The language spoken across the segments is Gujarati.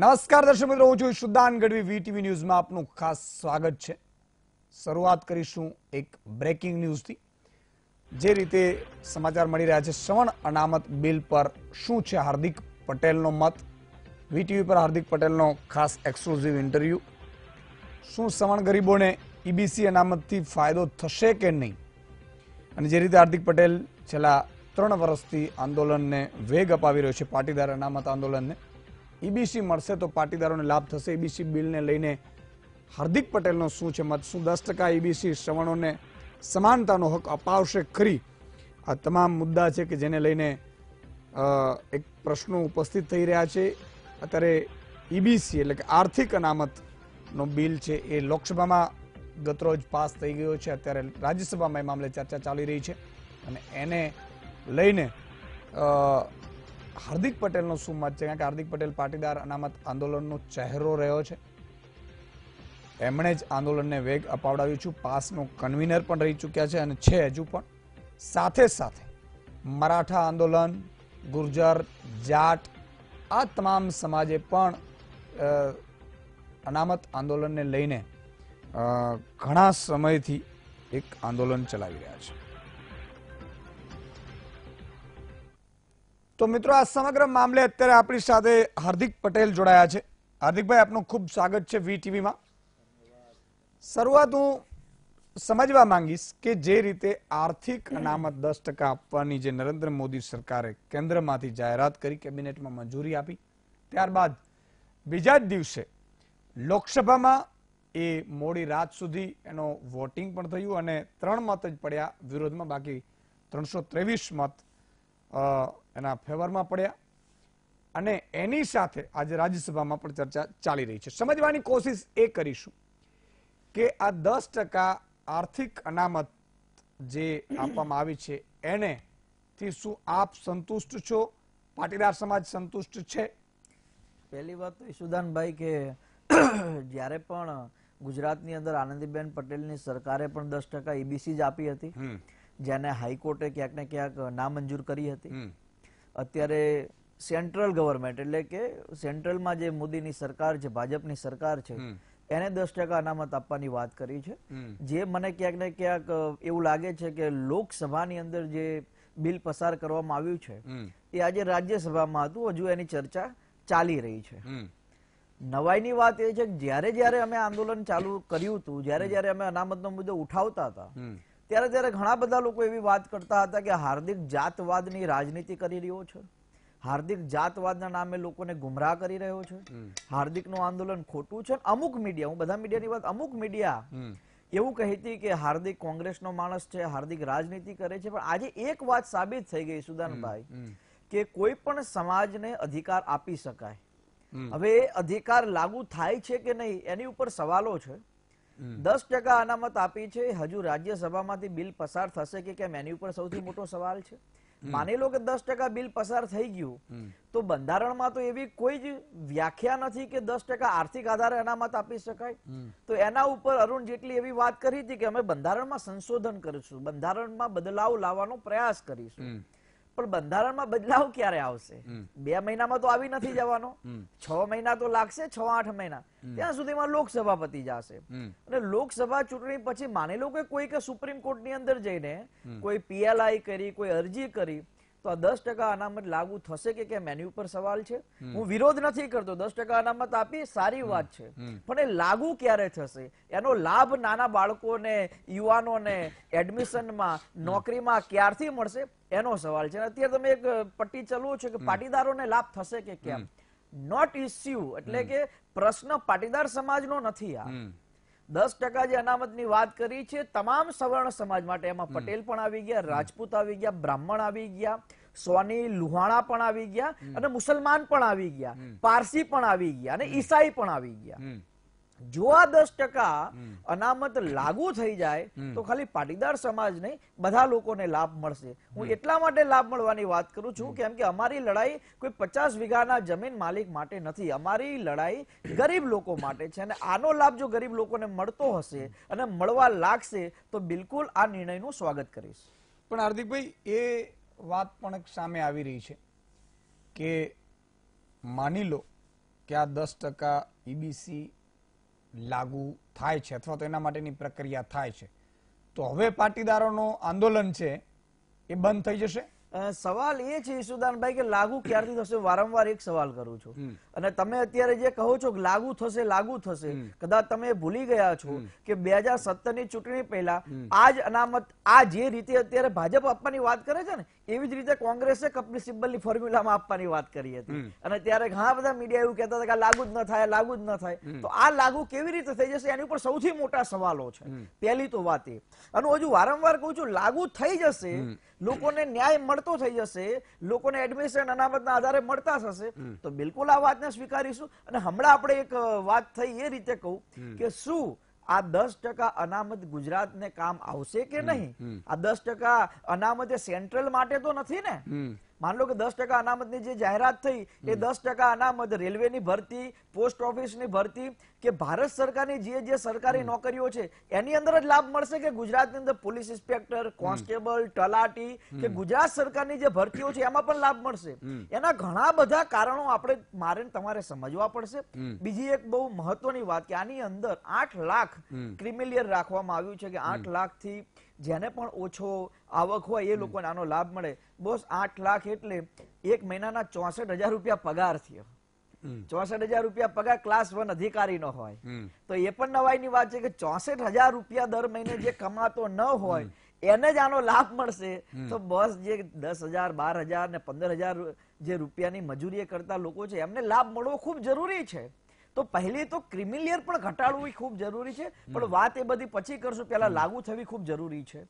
નમસ્કાર દર્શક મિત્રો હું છું શુદ્ધાન ગઢવી વીટીવી ન્યૂઝમાં આપનું ખાસ સ્વાગત છે શરૂઆત કરીશું એક બ્રેકિંગ ન્યૂઝથી જે રીતે સમાચાર મળી રહ્યા છે શ્રવણ અનામત બિલ પર શું છે હાર્દિક પટેલનો મત વીટીવી પર હાર્દિક પટેલનો ખાસ એક્સક્લુઝિવ ઇન્ટરવ્યૂ શું શ્રવણ ગરીબોને ઈબીસી e અનામતથી ફાયદો થશે કે નહીં અને જે રીતે હાર્દિક પટેલ છેલ્લા ત્રણ વર્ષથી આંદોલનને વેગ અપાવી રહ્યો છે પાટીદાર અનામત આંદોલનને ઈબીસી મળશે તો પાટીદારોને લાભ થશે ઈબીસી બિલને લઈને હાર્દિક પટેલનો શું છે મત શું દસ ટકા ઈબીસી શ્રવણોને સમાનતાનો હક અપાવશે ખરી આ તમામ મુદ્દા છે કે જેને લઈને એક પ્રશ્નો ઉપસ્થિત થઈ રહ્યા છે અત્યારે ઈબીસી એટલે કે આર્થિક અનામતનો બિલ છે એ લોકસભામાં ગતરોજ પાસ થઈ ગયો છે અત્યારે રાજ્યસભામાં એ મામલે ચર્ચા ચાલી રહી છે અને એને લઈને હાર્દિક પટેલનો શું મત છે કારણ કે હાર્દિક પટેલ પાટીદાર અનામત આંદોલનનો ચહેરો રહ્યો છે એમણે જ આંદોલનને વેગ અપાવડાવ્યું છું પાસનો કન્વીનર પણ રહી ચૂક્યા છે અને છે હજુ પણ સાથે સાથે મરાઠા આંદોલન ગુર્જર જાટ આ તમામ સમાજે પણ અનામત આંદોલનને લઈને ઘણા સમયથી એક આંદોલન ચલાવી રહ્યા છે તો મિત્રો આ સમગ્ર મામલે અત્યારે આપણી સાથે હાર્દિક પટેલ જોડાયા છે હાર્દિકભાઈ આપનું ખૂબ સ્વાગત છે વી ટીવીમાં શરૂઆત હું સમજવા માંગીશ કે જે રીતે આર્થિક અનામત દસ ટકા આપવાની જે નરેન્દ્ર મોદી સરકારે કેન્દ્રમાંથી જાહેરાત કરી કેબિનેટમાં મંજૂરી આપી ત્યારબાદ બીજા જ દિવસે લોકસભામાં એ મોડી રાત સુધી એનો વોટિંગ પણ થયું અને ત્રણ મત જ પડ્યા વિરોધમાં બાકી ત્રણસો ત્રેવીસ મત એના ફેવરમાં પડ્યા અને એની સાથે આજે રાજ્યસભામાં પણ ચર્ચા ચાલી રહી છે સમજવાની કોશિશ એ કરીશું કે આ દસ ટકા આર્થિક અનામત જે આપવામાં આવી છે એને થી શું આપ સંતુષ્ટ છો પાટીદાર સમાજ સંતુષ્ટ છે પહેલી વાત તો ઈશુદાનભાઈ કે જ્યારે પણ ગુજરાતની અંદર આનંદીબેન પટેલની સરકારે પણ દસ ટકા ઈબીસી જ આપી હતી જેને હાઈકોર્ટે ક્યાંક ને ક્યાંક નામંજૂર કરી હતી અત્યારે સેન્ટ્રલ ગવર્મેન્ટ એટલે કે સેન્ટ્રલમાં જે મોદીની સરકાર છે ભાજપની સરકાર છે એને દસ ટકા અનામત આપવાની વાત કરી છે જે મને ક્યાંક ને ક્યાંક એવું લાગે છે કે લોકસભાની અંદર જે બિલ પસાર કરવામાં આવ્યું છે એ આજે રાજ્યસભામાં હતું હજુ એની ચર્ચા ચાલી રહી છે નવાઈની વાત એ છે કે જ્યારે જ્યારે અમે આંદોલન ચાલુ કર્યું હતું જ્યારે જ્યારે અમે અનામતનો મુદ્દો ઉઠાવતા હતા ત્યારે ત્યારે ઘણા બધા લોકો એવી વાત કરતા હતા કે હાર્દિક જાતવાદની રાજનીતિ કરી રહ્યો છે હાર્દિક જાતવાદના નામે લોકોને ગુમરાહ કરી રહ્યો છે હાર્દિકનું આંદોલન ખોટું છે અમુક મીડિયા હું બધા મીડિયાની વાત અમુક મીડિયા એવું કહેતી કે હાર્દિક કોંગ્રેસનો માણસ છે હાર્દિક રાજનીતિ કરે છે પણ આજે એક વાત સાબિત થઈ ગઈ સુદાનભાઈ કે કોઈ પણ સમાજને અધિકાર આપી શકાય હવે અધિકાર લાગુ થાય છે કે નહીં એની ઉપર સવાલો છે દસ ટકા અનામત આપી છે હજુ રાજ્યસભામાંથી બિલ પસાર થશે કે કેમ એની ઉપર સૌથી મોટો સવાલ છે માની લો કે દસ ટકા બિલ પસાર થઈ ગયું તો બંધારણમાં તો એવી કોઈ જ વ્યાખ્યા નથી કે દસ ટકા આર્થિક આધારે અનામત આપી શકાય તો એના ઉપર અરુણ જેટલી એવી વાત કરી હતી કે અમે બંધારણમાં સંશોધન કરીશું બંધારણમાં બદલાવ લાવવાનો પ્રયાસ કરીશું પણ બંધારણમાં બદલાવ ક્યારે આવશે બે મહિનામાં તો આવી નથી જવાનો છ મહિના તો લાગશે છ આઠ મહિના ત્યાં સુધીમાં લોકસભા જશે અને લોકસભા ચૂંટણી પછી માની લો કે કોઈ કે સુપ્રીમ કોર્ટની અંદર જઈને કોઈ પીએલઆઈ કરી કોઈ અરજી કરી તો આ દસ ટકા અનામત લાગુ થશે કે કેમ એની ઉપર સવાલ છે હું વિરોધ નથી કરતો દસ ટકા અનામત આપી સારી વાત છે પણ એ લાગુ ક્યારે થશે એનો લાભ નાના બાળકોને યુવાનોને એડમિશનમાં નોકરીમાં ક્યારથી મળશે એનો સવાલ છે અત્યારે તમે એક પટ્ટી ચલવો છો કે પાટીદારોને લાભ થશે કે કેમ નોટ ઇસ્યુ એટલે કે પ્રશ્ન પાટીદાર સમાજનો નથી આ દસ ટકા જે અનામતની વાત કરી છે તમામ સવર્ણ સમાજ માટે એમાં પટેલ પણ આવી ગયા રાજપૂત આવી ગયા બ્રાહ્મણ આવી ગયા સોની લુહાણા પણ આવી ગયા અને મુસલમાન પણ આવી ગયા પારસી પણ આવી ગયા અને ઈસાઈ પણ આવી ગયા જો આ દસ ટકા અનામત લાગુ થઈ જાય તો ખાલી પાટીદાર સમાજ નહીં બધા લોકોને લાભ મળશે હું એટલા માટે લાભ મળવાની વાત કરું છું કેમ કે અમારી લડાઈ કોઈ પચાસ વીઘાના જમીન માલિક માટે નથી અમારી લડાઈ ગરીબ લોકો માટે છે અને આનો લાભ જો ગરીબ લોકોને મળતો હશે અને મળવા લાગશે તો બિલકુલ આ નિર્ણયનું સ્વાગત કરીશ પણ હાર્દિકભાઈ એ વાત પણ સામે આવી રહી છે કે માની લો કે આ દસ ટકા ઈબીસી e લાગુ થાય છે અથવા તો એના માટેની પ્રક્રિયા થાય છે તો હવે પાટીદારોનો આંદોલન છે એ બંધ થઈ જશે સવાલ એ છે ઈસુદાનભાઈ કે લાગુ ક્યારથી થશે વારંવાર એક સવાલ કરું છું અને તમે અત્યારે જે કહો છો કે લાગુ થશે લાગુ થશે કદાચ તમે ભૂલી ગયા છો કે બે હજાર સત્તરની ચૂંટણી પહેલા આ જ અનામત આ જે રીતે અત્યારે ભાજપ આપવાની વાત કરે છે ને એવી જ રીતે કોંગ્રેસે કપિલ સિબ્બલની ફોર્મ્યુલામાં આપવાની વાત કરી હતી અને ત્યારે ઘણા બધા મીડિયા એવું કહેતા હતા કે લાગુ જ ન થાય લાગુ જ ન થાય તો આ લાગુ કેવી રીતે થઈ જશે એની ઉપર સૌથી મોટા સવાલો છે પહેલી તો વાત એ અને હજુ વારંવાર કહું છું લાગુ થઈ જશે લોકોને ન્યાય મળતો થઈ જશે લોકોને એડમિશન અનામતના આધારે મળતા થશે તો બિલકુલ આ વાતને આપણે સ્વીકારીશું અને હમણાં આપણે એક વાત થઈ એ રીતે કહું કે શું આ દસ ટકા અનામત ગુજરાત ને કામ આવશે કે નહીં આ દસ ટકા અનામત એ સેન્ટ્રલ માટે તો નથી ને માન લો કે દસ ટકા અનામતની જે જાહેરાત થઈ એ દસ ટકા અનામત રેલવેની ભરતી પોસ્ટ ઓફિસની ભરતી કે ભારત સરકારની જે જે સરકારી નોકરીઓ છે એની અંદર જ લાભ મળશે કે ગુજરાતની અંદર પોલીસ ઇન્સ્પેક્ટર કોન્સ્ટેબલ તલાટી કે ગુજરાત સરકારની જે ભરતીઓ છે એમાં પણ લાભ મળશે એના ઘણા બધા કારણો આપણે મારે તમારે સમજવા પડશે બીજી એક બહુ મહત્વની વાત કે આની અંદર આઠ લાખ ક્રિમિલિયર રાખવામાં આવ્યું છે કે આઠ લાખ થી જેને પણ ઓછો આવક હોય એ લોકોને આનો લાભ મળે બોસ આઠ લાખ એટલે એક મહિનાના ચોસઠ હજાર રૂપિયા પગાર થયો ચોસઠ હજાર રૂપિયા પગાર ક્લાસ વન અધિકારી નો હોય તો એ પણ ની વાત છે કે ચોસઠ હજાર રૂપિયા દર મહિને જે કમાતો ન હોય એને જ આનો લાભ મળશે તો બસ જે દસ હજાર બાર હજાર ને પંદર હજાર જે રૂપિયાની મજૂરી કરતા લોકો છે એમને લાભ મળવો ખૂબ જરૂરી છે તો પહેલી તો ક્રિમિલિયર પણ ઘટાડવું ખૂબ જરૂરી છે પણ વાત એ બધી પછી કરશું પહેલા લાગુ થવી ખૂબ જરૂરી છે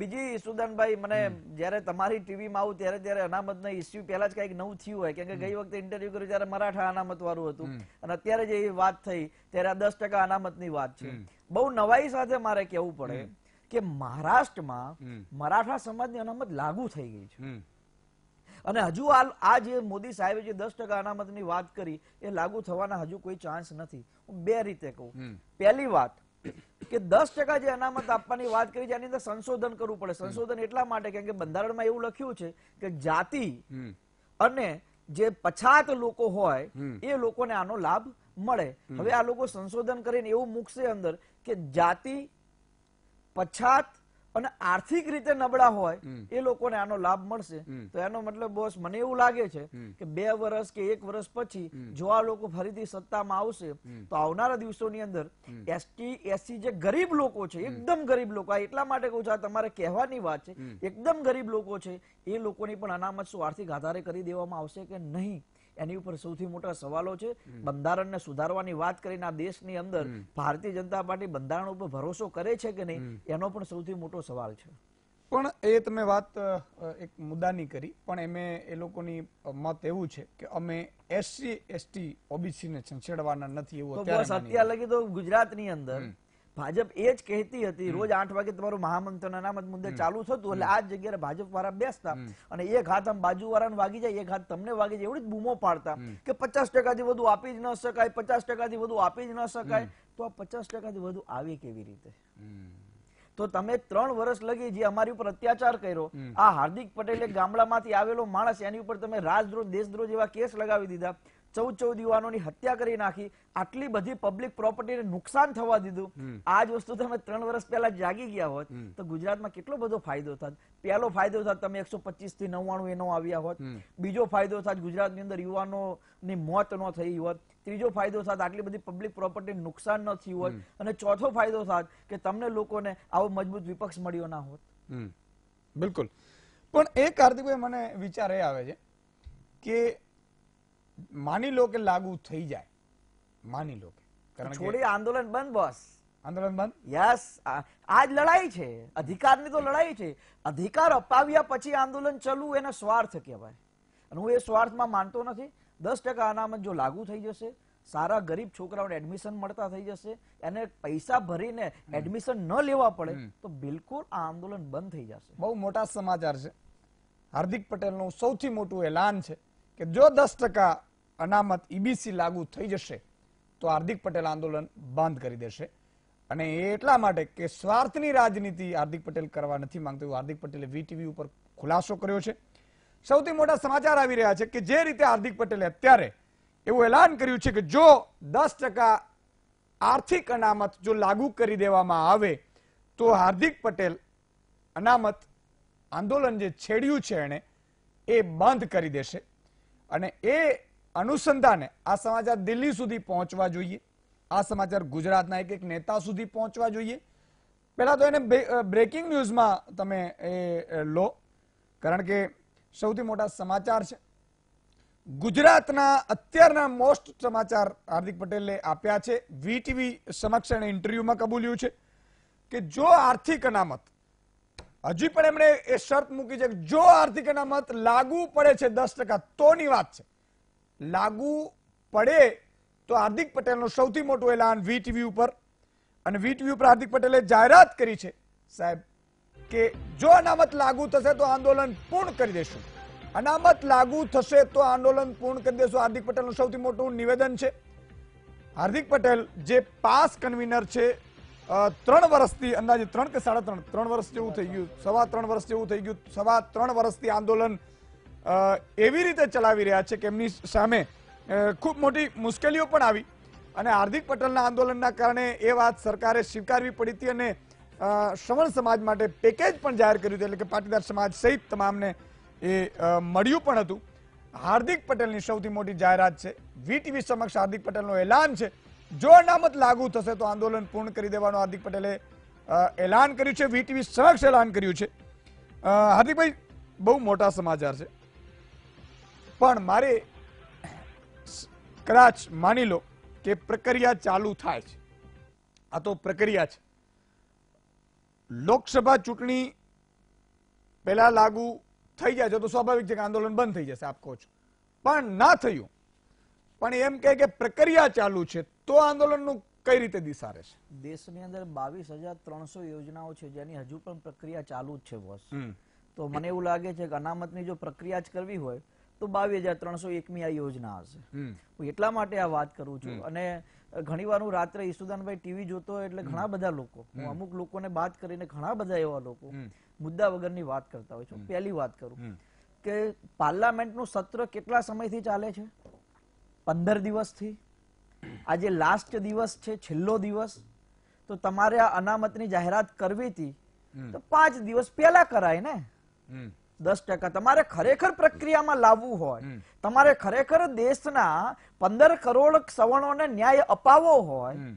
બીજી સુદાનભાઈ મને જ્યારે તમારી ટીવીમાં આવું ત્યારે ત્યારે અનામત અનામતના ઇસ્યુ પહેલા જ કઈક નવું થયું હોય કેમ કે ગઈ વખતે ઇન્ટરવ્યુ કર્યું ત્યારે મરાઠા અનામત વાળું હતું અને અત્યારે જે વાત થઈ ત્યારે આ દસ ટકા અનામત ની વાત છે બહુ નવાઈ સાથે મારે કેવું પડે કે મહારાષ્ટ્રમાં મરાઠા સમાજની અનામત લાગુ થઈ ગઈ છે અને હજુ આ જે મોદી સાહેબે જે દસ ટકા અનામતની વાત કરી એ લાગુ થવાના હજુ કોઈ ચાન્સ નથી હું બે રીતે કહું પહેલી વાત કે દસ ટકા જે અનામત આપવાની વાત કરી જેની અંદર સંશોધન કરવું પડે સંશોધન એટલા માટે કેમ કે બંધારણમાં એવું લખ્યું છે કે જાતિ અને જે પછાત લોકો હોય એ લોકોને આનો લાભ મળે હવે આ લોકો સંશોધન કરીને એવું મૂકશે અંદર કે જાતિ પછાત અને આર્થિક રીતે નબળા હોય એ લોકોને આનો લાભ મળશે તો એનો મતલબ બોસ મને એવું લાગે છે કે બે વર્ષ કે એક વર્ષ પછી જો આ લોકો ફરીથી સત્તામાં આવશે તો આવનારા દિવસોની અંદર એસટી એસસી જે ગરીબ લોકો છે એકદમ ગરીબ લોકો આ એટલા માટે કહું છું આ તમારે કહેવાની વાત છે એકદમ ગરીબ લોકો છે એ લોકોની પણ અનામત શું આર્થિક આધારે કરી દેવામાં આવશે કે નહીં એની ઉપર સૌથી મોટા સવાલો છે બંધારણને સુધારવાની વાત કરીને આ દેશની અંદર ભારતીય જનતા પાર્ટી બંધારણ ઉપર ભરોસો કરે છે કે નહીં એનો પણ સૌથી મોટો સવાલ છે પણ એ તમે વાત એક મુદ્દાની કરી પણ એમે એ લોકોની મત એવું છે કે અમે એસસી એસટી ઓબીસી ને છંછેડવાના નથી એવું અત્યારે લગી તો ગુજરાતની અંદર ભાજપ એ જ કહેતી હતી રોજ આઠ વાગે તમારું મહામંત્રણ અનામત મુદ્દે ચાલુ થતું એટલે આ જગ્યાએ ભાજપ વાળા બેસતા અને એક હાથ આમ બાજુ વાગી જાય એક હાથ તમને વાગી જાય એવડી જ બૂમો પાડતા કે પચાસ ટકાથી વધુ આપી જ ન શકાય પચાસ ટકાથી વધુ આપી જ ન શકાય તો આ પચાસ ટકાથી વધુ આવે કેવી રીતે તો તમે ત્રણ વર્ષ લગી જે અમારી ઉપર અત્યાચાર કર્યો આ હાર્દિક પટેલે ગામડામાંથી આવેલો માણસ એની ઉપર તમે રાજદ્રોહ દેશદ્રોહ જેવા કેસ લગાવી દીધા ચૌદ ચૌદ યુવાનોની હત્યા કરી નાખી આટલી બધી પબ્લિક પ્રોપર્ટીને નુકસાન થવા દીધું આ જ વસ્તુ તમે ત્રણ વર્ષ પહેલા જાગી ગયા હોત તો ગુજરાતમાં કેટલો બધો ફાયદો થાત પહેલો ફાયદો થાત તમે એકસો પચીસ થી નવ્વાણું એનો આવ્યા હોત બીજો ફાયદો થાત ગુજરાતની અંદર યુવાનોની મોત ન થઈ હોત ત્રીજો ફાયદો થાત આટલી બધી પબ્લિક પ્રોપર્ટી નુકસાન ન થયું હોત અને ચોથો ફાયદો થાત કે તમને લોકોને આવો મજબૂત વિપક્ષ મળ્યો ના હોત બિલકુલ પણ એ કાર્તિકભાઈ મને વિચાર એ આવે છે કે માની લો કે લાગુ થઈ જાય માની લો કે છોડી આંદોલન બંધ બોસ આંદોલન બંધ યસ આ લડાઈ છે અધિકારની તો લડાઈ છે અધિકાર અપાવ્યા પછી આંદોલન ચાલવું એને સ્વાર્થ કહેવાય અને હું એ સ્વાર્થમાં માનતો નથી દસ ટકા અનામત જો લાગુ થઈ જશે સારા ગરીબ છોકરાઓને એડમિશન મળતા થઈ જશે એને પૈસા ભરીને એડમિશન ન લેવા પડે તો બિલકુલ આ આંદોલન બંધ થઈ જશે બહુ મોટા સમાચાર છે હાર્દિક પટેલનું સૌથી મોટું એલાન છે કે જો દસ ટકા અનામત ઈબીસી e લાગુ થઈ જશે તો હાર્દિક પટેલ આંદોલન બંધ કરી દેશે અને એ એટલા માટે કે સ્વાર્થની રાજનીતિ હાર્દિક પટેલ કરવા નથી માંગતો એવું હાર્દિક પટેલે વીટીવી ઉપર ખુલાસો કર્યો છે સૌથી મોટા સમાચાર આવી રહ્યા છે કે જે રીતે હાર્દિક પટેલે અત્યારે એવું એલાન કર્યું છે કે જો દસ આર્થિક અનામત જો લાગુ કરી દેવામાં આવે તો હાર્દિક પટેલ અનામત આંદોલન જે છેડ્યું છે એણે એ બંધ કરી દેશે અને એ અનુસંધાને આ સમાચાર દિલ્હી સુધી પહોંચવા જોઈએ આ સમાચાર ગુજરાતના એક એક નેતા સુધી પહોંચવા જોઈએ પહેલા તો એને બ્રેકિંગ ન્યૂઝમાં તમે એ લો કારણ કે સૌથી મોટા સમાચાર છે ગુજરાતના અત્યારના મોસ્ટ સમાચાર હાર્દિક પટેલે આપ્યા છે વીટીવી સમક્ષ એણે ઇન્ટરવ્યુમાં કબૂલ્યું છે કે જો આર્થિક અનામત હજી પણ એમણે એ શરત મૂકી છે કે જો આર્થિક અનામત લાગુ પડે છે દસ ટકા તોની વાત છે લાગુ પડે તો હાર્દિક પટેલનું સૌથી મોટું એલાન વી ટીવી ઉપર અને વી ટીવી ઉપર હાર્દિક પટેલે જાહેરાત કરી છે સાહેબ કે જો અનામત લાગુ થશે તો આંદોલન પૂર્ણ કરી દેશું અનામત લાગુ થશે તો આંદોલન પૂર્ણ કરી દેશું હાર્દિક પટેલનું સૌથી મોટું નિવેદન છે હાર્દિક પટેલ જે પાસ કન્વીનર છે ત્રણ વર્ષથી અંદાજે ત્રણ કે સાડા ત્રણ ત્રણ વર્ષ જેવું થઈ ગયું સવા ત્રણ વર્ષ જેવું થઈ ગયું સવા ત્રણ વર્ષથી આંદોલન એવી રીતે ચલાવી રહ્યા છે કે એમની સામે ખૂબ મોટી મુશ્કેલીઓ પણ આવી અને હાર્દિક પટેલના આંદોલનના કારણે એ વાત સરકારે સ્વીકારવી પડી હતી અને શ્રવણ સમાજ માટે પેકેજ પણ જાહેર કર્યું હતું એટલે કે પાટીદાર સમાજ સહિત તમામને એ મળ્યું પણ હતું હાર્દિક પટેલની સૌથી મોટી જાહેરાત છે વીટીવી સમક્ષ હાર્દિક પટેલનો એલાન છે જો અનામત લાગુ થશે તો આંદોલન પૂર્ણ કરી દેવાનું હાર્દિક પટેલે એલાન કર્યું છે વીટીવી સમક્ષ એલાન કર્યું છે હાર્દિકભાઈ બહુ મોટા સમાચાર છે પણ મારે કદાચ માની લો કે પ્રક્રિયા ચાલુ થાય છે આ તો પ્રક્રિયા છે લોકસભા ચૂંટણી પહેલા લાગુ થઈ જાય છે તો સ્વાભાવિક છે કે આંદોલન બંધ થઈ જશે આપ કહો છો પણ ના થયું પણ એમ કહે કે પ્રક્રિયા ચાલુ છે તો આંદોલનનું કઈ રીતે દિશા રહેશે દેશની અંદર બાવીસ હજાર ત્રણસો યોજનાઓ છે જેની હજુ પણ પ્રક્રિયા ચાલુ જ છે બોસ તો મને એવું લાગે છે કે અનામતની જો પ્રક્રિયા જ કરવી હોય તો બાવીસ હજાર ત્રણસો એકમી આ યોજના હશે હું એટલા માટે આ વાત કરું છું અને ઘણી વાર હું રાત્રે ઈસુદાનભાઈ ટીવી જોતો એટલે ઘણા બધા લોકો હું અમુક લોકોને વાત કરીને ઘણા બધા એવા લોકો મુદ્દા વગરની વાત કરતા હોય છું પહેલી વાત કરું કે પાર્લામેન્ટનું સત્ર કેટલા સમયથી ચાલે છે પંદર દિવસથી આજે લાસ્ટ દિવસ છે છેલ્લો દિવસ તો તમારે આ અનામતની જાહેરાત કરવી હતી તો પાંચ દિવસ પહેલા કરાય ને દસ ટકા તમારે ખરેખર પ્રક્રિયામાં લાવવું હોય તમારે ખરેખર દેશના પંદર કરોડ સવર્ણોને ન્યાય અપાવો હોય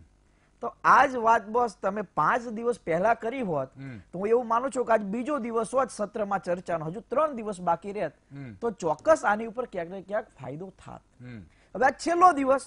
તો આજ વાત બસ તમે પાંચ દિવસ પહેલા કરી હોત તો હું એવું માનું છું કે આજ બીજો દિવસ હોત સત્રમાં ચર્ચાનો હજુ ત્રણ દિવસ બાકી રહેત તો ચોક્કસ આની ઉપર ક્યાંક ને ક્યાંક ફાયદો થાત હવે આ છેલ્લો દિવસ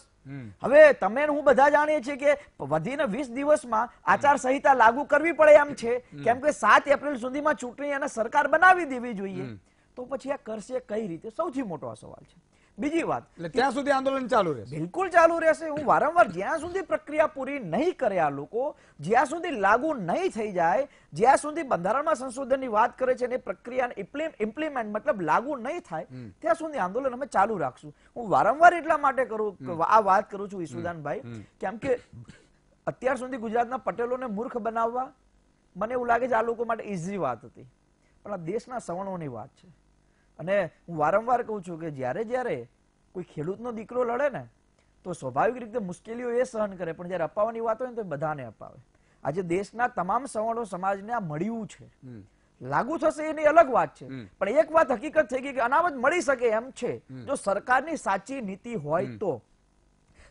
હવે તમે હું બધા જાણીએ છીએ કે વધીને વીસ દિવસમાં આચાર સંહિતા લાગુ કરવી પડે એમ છે કેમ કે સાત એપ્રિલ સુધીમાં ચૂંટણી અને સરકાર બનાવી દેવી જોઈએ તો પછી આ કરશે કઈ રીતે સૌથી મોટો સવાલ છે બીજી વાત એટલે ત્યાં સુધી આંદોલન ચાલુ રહેશે બિલકુલ ચાલુ રહેશે હું વારંવાર જ્યાં સુધી પ્રક્રિયા પૂરી નહીં કરે આ લોકો જ્યાં સુધી લાગુ નહીં થઈ જાય જ્યાં સુધી બંધારણમાં સંશોધનની વાત કરે છે અને પ્રક્રિયા ઇમ્પ્લિમેન્ટ મતલબ લાગુ નહીં થાય ત્યાં સુધી આંદોલન અમે ચાલુ રાખશું હું વારંવાર એટલા માટે કરું આ વાત કરું છું ઈસુદાનભાઈ કેમ કે અત્યાર સુધી ગુજરાતના પટેલોને મૂર્ખ બનાવવા મને એવું લાગે છે આ લોકો માટે ઇઝી વાત હતી પણ આ દેશના સવર્ણોની વાત છે અને હું વારંવાર કહું છું કે જ્યારે જ્યારે કોઈ ખેડૂતનો દીકરો લડે ને તો સ્વાભાવિક રીતે મુશ્કેલીઓ એ સહન કરે પણ જ્યારે અપાવવાની વાત હોય ને તો બધાને અપાવે આજે દેશના તમામ સવર્ણો સમાજને આ મળ્યું છે લાગુ થશે એની અલગ વાત છે પણ એક વાત હકીકત થઈ ગઈ કે અનામત મળી શકે એમ છે જો સરકારની સાચી નીતિ હોય તો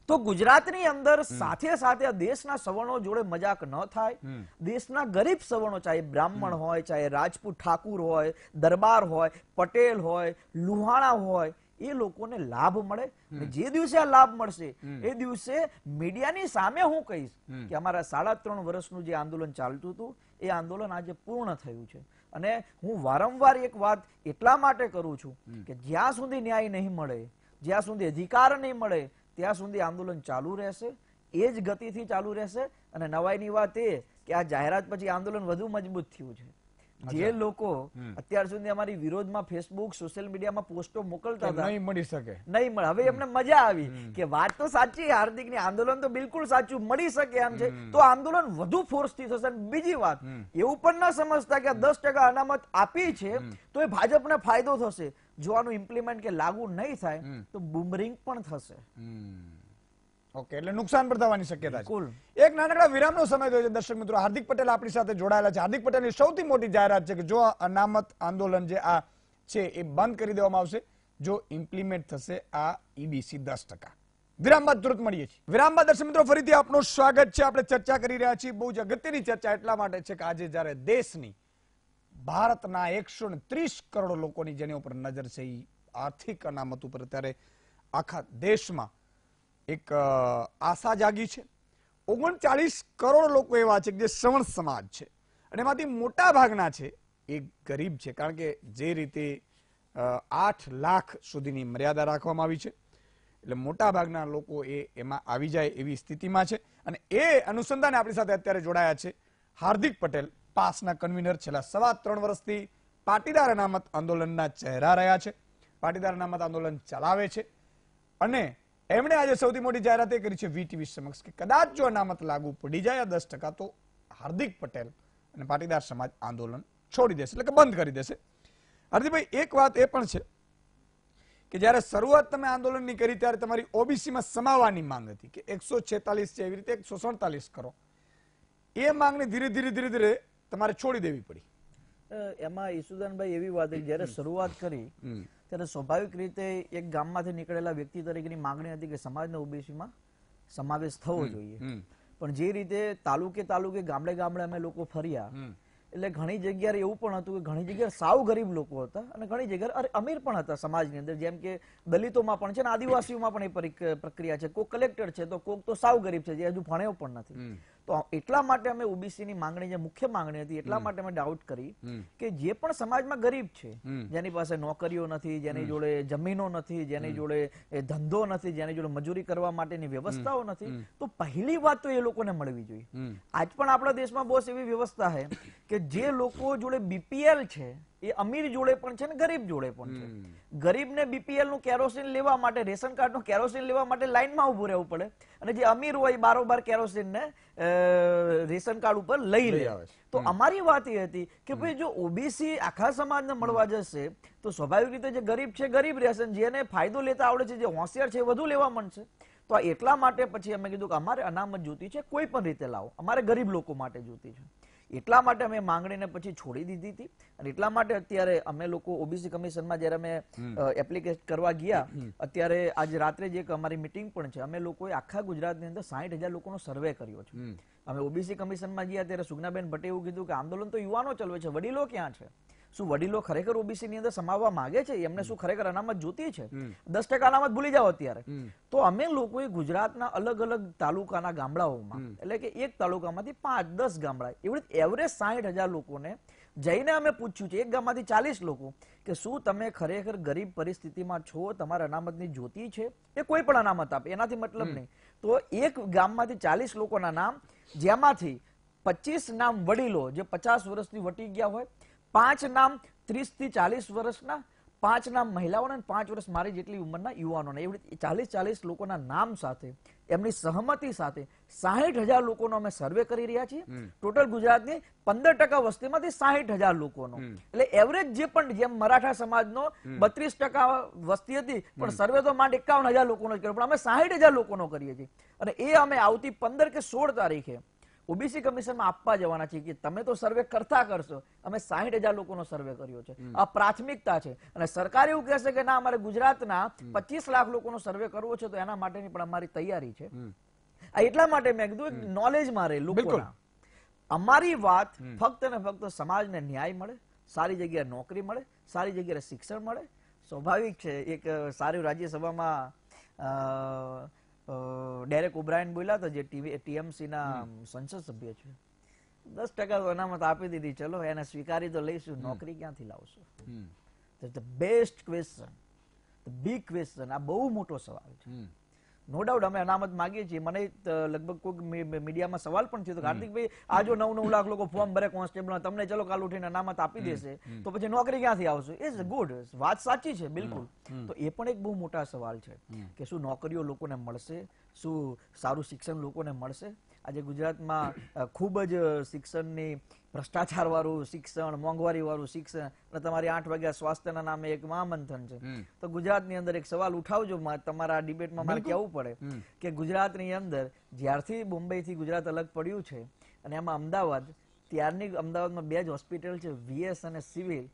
તો ગુજરાતની અંદર સાથે સાથે દેશના સવર્ણો જોડે મજાક ન થાય દેશના ગરીબ સવર્ણો ચાહે બ્રાહ્મણ હોય ચાહે રાજપૂત ઠાકુર હોય દરબાર હોય પટેલ હોય લુહાણા હોય એ લોકોને લાભ મળે જે દિવસે આ લાભ મળશે એ દિવસે મીડિયાની સામે હું કહીશ કે અમારા સાડા ત્રણ વર્ષનું જે આંદોલન ચાલતું હતું એ આંદોલન આજે પૂર્ણ થયું છે અને હું વારંવાર એક વાત એટલા માટે કરું છું કે જ્યાં સુધી ન્યાય નહીં મળે જ્યાં સુધી અધિકાર નહીં મળે ત્યાં સુધી આંદોલન ચાલુ રહેશે એ જ ગતિથી ચાલુ રહેશે અને નવાઈની વાત એ કે આ જાહેરાત પછી આંદોલન વધુ મજબૂત થયું છે જે લોકો અત્યાર સુધી અમારી વિરોધમાં ફેસબુક સોશિયલ મીડિયામાં પોસ્ટો મોકલતા હતા નહીં મળી શકે નહીં મળે હવે એમને મજા આવી કે વાત તો સાચી હાર્દિક ની આંદોલન તો બિલકુલ સાચું મળી શકે એમ છે તો આંદોલન વધુ ફોર્સ થી થશે બીજી વાત એવું પણ ના સમજતા કે દસ ટકા અનામત આપી છે તો એ ભાજપને ફાયદો થશે જો આનું ઇમ્પ્લિમેન્ટ કે લાગુ નહીં થાય તો બુમરિંગ પણ થશે ઓકે એટલે નુકસાન પણ થવાની શક્યતા છે એક નાનકડા વિરામનો સમય થયો છે દર્શક મિત્રો હાર્દિક પટેલ આપણી સાથે જોડાયેલા છે હાર્દિક પટેલની સૌથી મોટી જાહેરાત છે કે જો અનામત આંદોલન જે આ છે એ બંધ કરી દેવામાં આવશે જો ઇમ્પ્લિમેન્ટ થશે આ ઈબીસી e દસ ટકા વિરામ બાદ તુરંત મળીએ છીએ વિરામ બાદ દર્શક મિત્રો ફરીથી આપનું સ્વાગત છે આપણે ચર્ચા કરી રહ્યા છીએ બહુ જ અગત્યની ચર્ચા એટલા માટે છે કે આજે જ્યારે દેશની ભારતના એકસો ત્રીસ કરોડ લોકોની જેની ઉપર નજર છે એ આર્થિક અનામત ઉપર અત્યારે આખા દેશમાં એક આશા જાગી છે ઓગણચાળીસ કરોડ લોકો એવા છે જે શ્રવણ સમાજ છે અને એમાંથી મોટા ભાગના છે એ ગરીબ છે કારણ કે જે રીતે આઠ લાખ સુધીની મર્યાદા રાખવામાં આવી છે એટલે મોટા ભાગના લોકો એ એમાં આવી જાય એવી સ્થિતિમાં છે અને એ અનુસંધાને આપણી સાથે અત્યારે જોડાયા છે હાર્દિક પટેલ પાસના કન્વીનર છેલ્લા સવા ત્રણ વર્ષથી પાટીદાર અનામત આંદોલનના ચહેરા રહ્યા છે પાટીદાર અનામત આંદોલન ચલાવે છે અને એમણે આજે સૌથી મોટી જાહેરાત એ કરી છે વીટીવી સમક્ષ કે કદાચ જો અનામત લાગુ પડી જાય દસ ટકા તો હાર્દિક પટેલ અને પાટીદાર સમાજ આંદોલન છોડી દેશે એટલે કે બંધ કરી દેશે હાર્દિકભાઈ એક વાત એ પણ છે કે જ્યારે શરૂઆત તમે આંદોલનની કરી ત્યારે તમારી ઓબીસીમાં સમાવવાની માંગ હતી કે એકસો છેતાલીસ છે એવી રીતે એકસો સુડતાલીસ કરો એ માંગને ધીરે ધીરે ધીરે ધીરે તમારે છોડી દેવી પડી એમાં ઈસુદાનભાઈ એવી વાત જયારે શરૂઆત કરી ત્યારે સ્વાભાવિક રીતે એક ગામમાંથી નીકળેલા વ્યક્તિ તરીકેની માંગણી હતી કે સમાજને ઓબીસીમાં સમાવેશ થવો જોઈએ પણ જે રીતે તાલુકે તાલુકે ગામડે ગામડે અમે લોકો ફર્યા એટલે ઘણી જગ્યાએ એવું પણ હતું કે ઘણી જગ્યાએ સાવ ગરીબ લોકો હતા અને ઘણી જગ્યાએ અમીર પણ હતા સમાજની અંદર જેમ કે દલિતોમાં પણ છે ને આદિવાસીઓમાં પણ એ પ્રક્રિયા છે કોક કલેક્ટર છે તો કોક તો સાવ ગરીબ છે જે હજુ ભણ્યો પણ નથી તો એટલા માટે અમે ઓબીસીની માંગણી જે મુખ્ય માંગણી હતી એટલા માટે અમે ડાઉટ કરી કે જે પણ સમાજમાં ગરીબ છે જેની પાસે નોકરીઓ નથી જેની જોડે જમીનો નથી જેની જોડે ધંધો નથી જેની જોડે મજૂરી કરવા માટેની વ્યવસ્થાઓ નથી તો પહેલી વાત તો એ લોકોને મળવી જોઈએ આજ પણ આપણા દેશમાં બોસ એવી વ્યવસ્થા છે કે જે લોકો જોડે બીપીએલ છે એ અમીર જોડે પણ છે ને ગરીબ જોડે પણ છે ગરીબને બીપીએલ નું કેરોસીન લેવા માટે રેશન કાર્ડ નું કેરોસીન લેવા માટે લાઈનમાં ઉભું રહેવું પડે અને જે અમીર હોય બારોબાર કેરોસીન ને રેશન કાર્ડ ઉપર લઈ લે તો અમારી વાત એ હતી કે ભાઈ જો ઓબીસી આખા સમાજને મળવા જશે તો સ્વાભાવિક રીતે જે ગરીબ છે ગરીબ રહેશે જેને ફાયદો લેતા આવડે છે જે હોશિયાર છે વધુ લેવા મળશે તો એટલા માટે પછી અમે કીધું કે અમારે અનામત જોતી છે કોઈ પણ રીતે લાવો અમારે ગરીબ લોકો માટે જોતી છે એટલા માટે અમે માંગણીને પછી છોડી દીધી હતી અને એટલા માટે અત્યારે અમે લોકો ઓબીસી કમિશનમાં જ્યારે અમે એપ્લિકેશન કરવા ગયા અત્યારે આજ રાત્રે જે અમારી મિટિંગ પણ છે અમે લોકોએ આખા ગુજરાતની અંદર સાહીઠ હજાર લોકોનો સર્વે કર્યો છે અમે ઓબીસી કમિશનમાં ગયા ત્યારે સુજ્ઞાબેન ભટ્ટે એવું કીધું કે આંદોલન તો યુવાનો ચલવે છે વડીલો ક્યાં છે શું વડીલો ખરેખર ઓબીસી ની અંદર સમાવવા માંગે છે એમને શું ખરેખર અનામત જોતી છે દસ ટકા અનામત ભૂલી જાઓ અત્યારે તો અમે લોકોએ ગુજરાતના અલગ અલગ તાલુકાના ગામડાઓમાં એટલે કે એક તાલુકામાંથી પાંચ દસ ગામડા એવી રીતે એવરેજ સાહીઠ હજાર લોકોને જઈને અમે પૂછ્યું છે એક ગામમાંથી ચાલીસ લોકો કે શું તમે ખરેખર ગરીબ પરિસ્થિતિમાં છો તમારા અનામતની જ્યોતિ છે એ કોઈ પણ અનામત આપે એનાથી મતલબ નહીં તો એક ગામમાંથી ચાલીસ લોકોના નામ જેમાંથી પચીસ નામ વડીલો જે પચાસ વર્ષથી વટી ગયા હોય પાંચ નામ ત્રીસ થી ચાલીસ વર્ષના પાંચ નામ મહિલાઓને પાંચ વર્ષ મારી જેટલી ઉંમરના યુવાનોને એવી ચાલીસ ચાલીસ લોકોના નામ સાથે એમની સહમતિ સાથે સાહીઠ હજાર લોકોનો અમે સર્વે કરી રહ્યા છીએ ટોટલ ગુજરાતની પંદર ટકા વસ્તીમાંથી સાહીઠ હજાર લોકોનો એટલે એવરેજ જે પણ જેમ મરાઠા સમાજનો બત્રીસ ટકા વસ્તી હતી પણ સર્વે તો માંડ એકાવન હજાર લોકોનો જ કર્યો પણ અમે સાહીઠ હજાર લોકોનો કરીએ છીએ અને એ અમે આવતી પંદર કે સોળ તારીખે ઓબીસી કમિશનમાં આપવા જવાના છે કે તમે તો સર્વે કરતા કરશો અમે સાહીઠ હજાર લોકોનો સર્વે કર્યો છે આ પ્રાથમિકતા છે અને સરકાર એવું કહેશે કે ના અમારે ગુજરાતના પચીસ લાખ લોકોનો સર્વે કરવો છે તો એના માટેની પણ અમારી તૈયારી છે આ એટલા માટે મેં કીધું નોલેજ મારે લોકોના અમારી વાત ફક્ત ને ફક્ત સમાજને ન્યાય મળે સારી જગ્યાએ નોકરી મળે સારી જગ્યાએ શિક્ષણ મળે સ્વાભાવિક છે એક સારી રાજ્યસભામાં ડેરેક ઓબ્રાયન બોલ્યા હતા જે ટીવી ના સંસદ સભ્ય છે દસ ટકા તો અનામત આપી દીધી ચલો એને સ્વીકારી તો લઈશું નોકરી ક્યાંથી લાવશું the best question big question આ બહુ મોટો સવાલ છે નો ડાઉટ અમે અનામત માગીએ છીએ મને લગભગ કોઈ મીડિયામાં સવાલ પણ થયો હાર્દિકભાઈ આ જો નવ નવ લાખ લોકો ફોર્મ ભરે કોન્સ્ટેબલ તમને ચલો કાલ ઉઠીને અનામત આપી દેશે તો પછી નોકરી ક્યાંથી આવશે ઇઝ ગુડ વાત સાચી છે બિલકુલ તો એ પણ એક બહુ મોટા સવાલ છે કે શું નોકરીઓ લોકોને મળશે શું સારું શિક્ષણ લોકોને મળશે આજે ગુજરાતમાં ખૂબ જ શિક્ષણની ભ્રષ્ટાચાર વાળું શિક્ષણ મોંઘવારી વાળું શિક્ષણ અને તમારી આઠ વાગ્યા સ્વાસ્થ્યના નામે એક મહામંથન છે તો ગુજરાતની અંદર એક સવાલ ઉઠાવજો તમારા ડિબેટમાં મારે કહેવું પડે કે ગુજરાતની અંદર જ્યારથી મુંબઈથી ગુજરાત અલગ પડ્યું છે અને એમાં અમદાવાદ ત્યારની અમદાવાદમાં બે જ હોસ્પિટલ છે વીએસ અને સિવિલ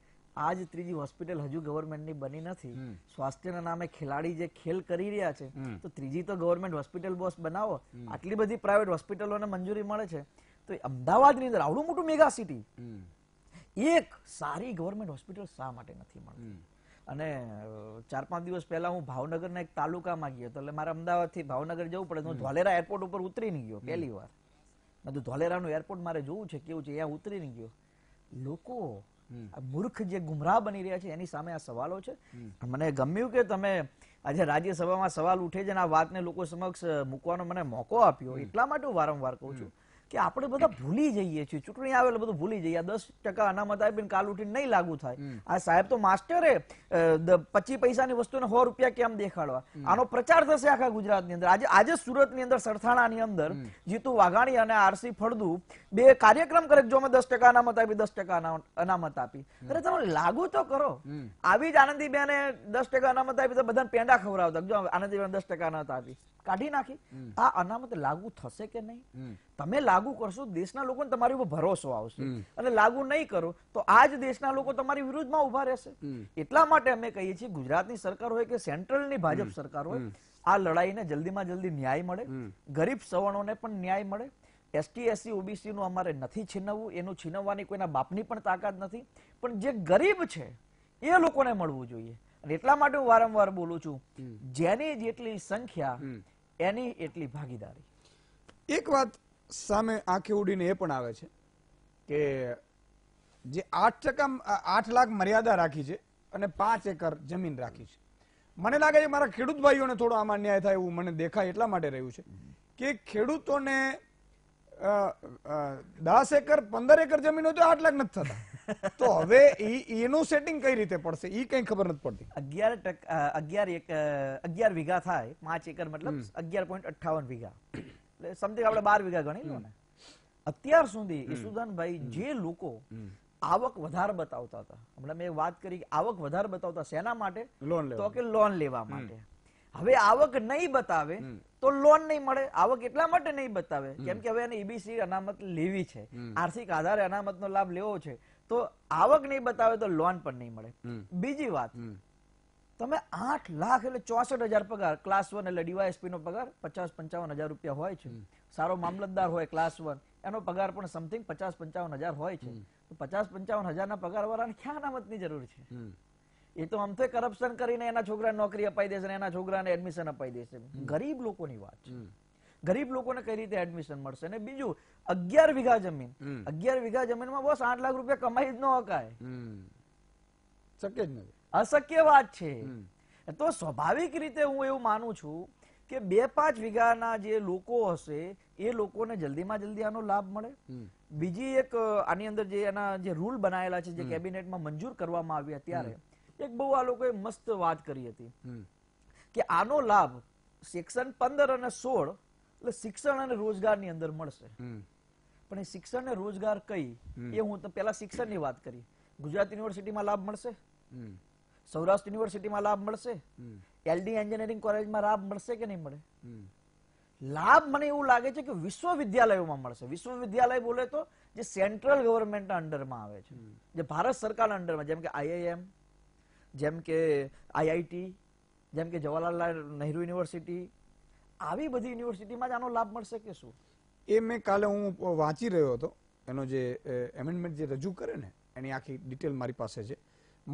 આ જ ત્રીજી હોસ્પિટલ હજુ ગવર્મેન્ટની બની નથી સ્વાસ્થ્યના નામે ખેલાડી જે ખેલ કરી રહ્યા છે તો ત્રીજી તો ગવર્મેન્ટ હોસ્પિટલ બોસ બનાવો આટલી બધી પ્રાઇવેટ હોસ્પિટલોને મંજૂરી મળે છે તો અમદાવાદની અંદર આવડું મોટું મેગા સિટી એક સારી ગવર્મેન્ટ હોસ્પિટલ શા માટે નથી મળતી અને ચાર પાંચ દિવસ પહેલા હું ભાવનગરના એક તાલુકામાં ગયો તો એટલે મારે અમદાવાદથી ભાવનગર જવું પડે હું ધોલેરા એરપોર્ટ ઉપર ઉતરી નહીં ગયો પહેલી વાર મેં ધોલેરાનું એરપોર્ટ મારે જોવું છે કેવું છે ત્યાં ઉતરી નહીં ગયો લોકો મૂર્ખ જે ગુમરાહ બની રહ્યા છે એની સામે આ સવાલો છે મને ગમ્યું કે તમે આજે રાજ્યસભામાં સવાલ ઉઠે છે અને આ વાતને લોકો સમક્ષ મૂકવાનો મને મોકો આપ્યો એટલા માટે હું વારંવાર કહું છું કે આપણે બધા ભૂલી જઈએ છીએ ચૂંટણી આવે એટલે બધું ભૂલી જઈએ દસ ટકા અનામત આપીને કાલ ઉઠીને નહીં લાગુ થાય આ સાહેબ તો માસ્ટરે પચીસ પૈસાની વસ્તુને સો રૂપિયા કેમ દેખાડવા આનો પ્રચાર થશે આખા ગુજરાતની અંદર આજે આજે ની અંદર ની અંદર જીતુ વાઘાણી અને આરસી ફળદુ બે કાર્યક્રમ કરે જો અમે દસ ટકા અનામત આપી દસ ટકા અનામત આપી અરે તમે લાગુ તો કરો આવી જ આનંદી આનંદીબેને દસ ટકા અનામત આપી તો બધાને પેંડા ખવડાવતા જો આનંદીબેન દસ ટકા અનામત આપી કાઢી નાખી આ અનામત લાગુ થશે કે નહીં તમે લાગુ કરશો દેશના લોકોને તમારી ઉપર ભરોસો આવશે અને લાગુ નહીં કરો તો આ જ દેશના લોકો તમારી વિરુદ્ધમાં ઉભા રહેશે એટલા માટે અમે કહીએ છીએ ગુજરાતની સરકાર હોય કે સેન્ટ્રલની ભાજપ સરકાર હોય આ લડાઈને જલ્દીમાં જલ્દી ન્યાય મળે ગરીબ સવર્ણોને પણ ન્યાય મળે એસટી એસસી ઓબીસી નું અમારે નથી છીનવવું એનું છીનવવાની કોઈના બાપની પણ તાકાત નથી પણ જે ગરીબ છે એ લોકોને મળવું જોઈએ અને એટલા માટે હું વારંવાર બોલું છું જેની જેટલી સંખ્યા એની એટલી ભાગીદારી એક વાત સામે આંખે ઉડીને એ પણ આવે છે કે જે આઠ ટકા આઠ લાખ મર્યાદા રાખી છે અને પાંચ એકર જમીન રાખી છે મને લાગે છે મારા ખેડૂત ભાઈઓને થોડો આમાં ન્યાય થાય એવું મને દેખાય એટલા માટે રહ્યું છે કે ખેડૂતોને દસ એકર પંદર એકર જમીન હોય તો આઠ લાખ નથી થતા તો હવે એનું સેટિંગ કઈ રીતે પડશે એ કઈ ખબર નથી પડતી અગિયાર અગિયાર એક અગિયાર વીઘા થાય પાંચ એકર મતલબ અગિયાર પોઈન્ટ અઠાવન વીઘા એટલે સમથિંગ આપણે બાર વીઘા ગણી લો ને અત્યાર સુધી ઈસુદાનભાઈ જે લોકો આવક વધારે બતાવતા હતા હમણાં મેં વાત કરી કે આવક વધારે બતાવતા સેના માટે લોન તો કે લોન લેવા માટે હવે આવક નહીં બતાવે તો લોન નહીં મળે આવક એટલા માટે નહીં બતાવે કેમ કે હવે એને ઈબીસી e અનામત લેવી છે આર્થિક આધારે અનામતનો લાભ લેવો છે તો આવક નહીં બતાવે તો લોન પણ નહીં મળે બીજી વાત તમે આઠ લાખ એટલે ચોસઠ હજાર પગાર ક્લાસ વન એટલે ડીવાયએસપી નો પગાર પચાસ પંચાવન હજાર રૂપિયા હોય છે સારો મામલતદાર હોય ક્લાસ વન એનો પગાર પણ સમથિંગ પચાસ પંચાવન હજાર હોય છે તો પચાસ પંચાવન હજાર ના પગાર વાળાને ક્યાં અનામતની જરૂર છે એ તો આમ તો કરપ્શન કરીને એના છોકરા નોકરી અપાઈ દેશે એના છોકરાને એડમિશન અપાઈ દેશે ગરીબ લોકોની વાત છે ગરીબ લોકોને કઈ રીતે એડમિશન મળશે અને બીજું અગિયાર વીઘા જમીન અગિયાર વીઘા જમીનમાં બસ આઠ લાખ રૂપિયા કમાઈ જ ન હકાય શક્ય જ નથી અશક્ય વાત છે તો સ્વાભાવિક રીતે હું એવું માનું છું કે બે પાંચ વીઘાના જે લોકો હશે એ લોકોને જલ્દીમાં જલ્દી આનો લાભ મળે બીજી એક આની અંદર જે એના જે રૂલ બનાયેલા છે જે કેબિનેટમાં મંજૂર કરવામાં આવ્યા ત્યારે એક બહુ આ લોકોએ મસ્ત વાત કરી હતી કે આનો લાભ સેક્શન પંદર અને સોળ એટલે શિક્ષણ અને રોજગારની અંદર મળશે પણ એ શિક્ષણ ને રોજગાર કઈ એ હું પેલા શિક્ષણની વાત કરી ગુજરાત યુનિવર્સિટીમાં લાભ મળશે સૌરાષ્ટ્ર યુનિવર્સિટીમાં લાભ મળશે એલડી એન્જિનિયરિંગ કોલેજમાં લાભ મળશે કે નહીં મળે લાભ મને એવું લાગે છે કે વિશ્વવિદ્યાલયોમાં મળશે વિશ્વવિદ્યાલય બોલે તો જે સેન્ટ્રલ ગવર્મેન્ટના અંડરમાં આવે છે જે ભારત સરકારના અંડરમાં જેમ કે આઈઆઈએમ જેમ કે આઈઆઈટી જેમ કે જવાહરલાલ નહેરુ યુનિવર્સિટી આવી બધી યુનિવર્સિટીમાં જ આનો લાભ મળશે કે શું એ મેં કાલે હું વાંચી રહ્યો હતો એનો જે એમેન્ડમેન્ટ જે રજૂ કરે ને એની આખી ડિટેલ મારી પાસે છે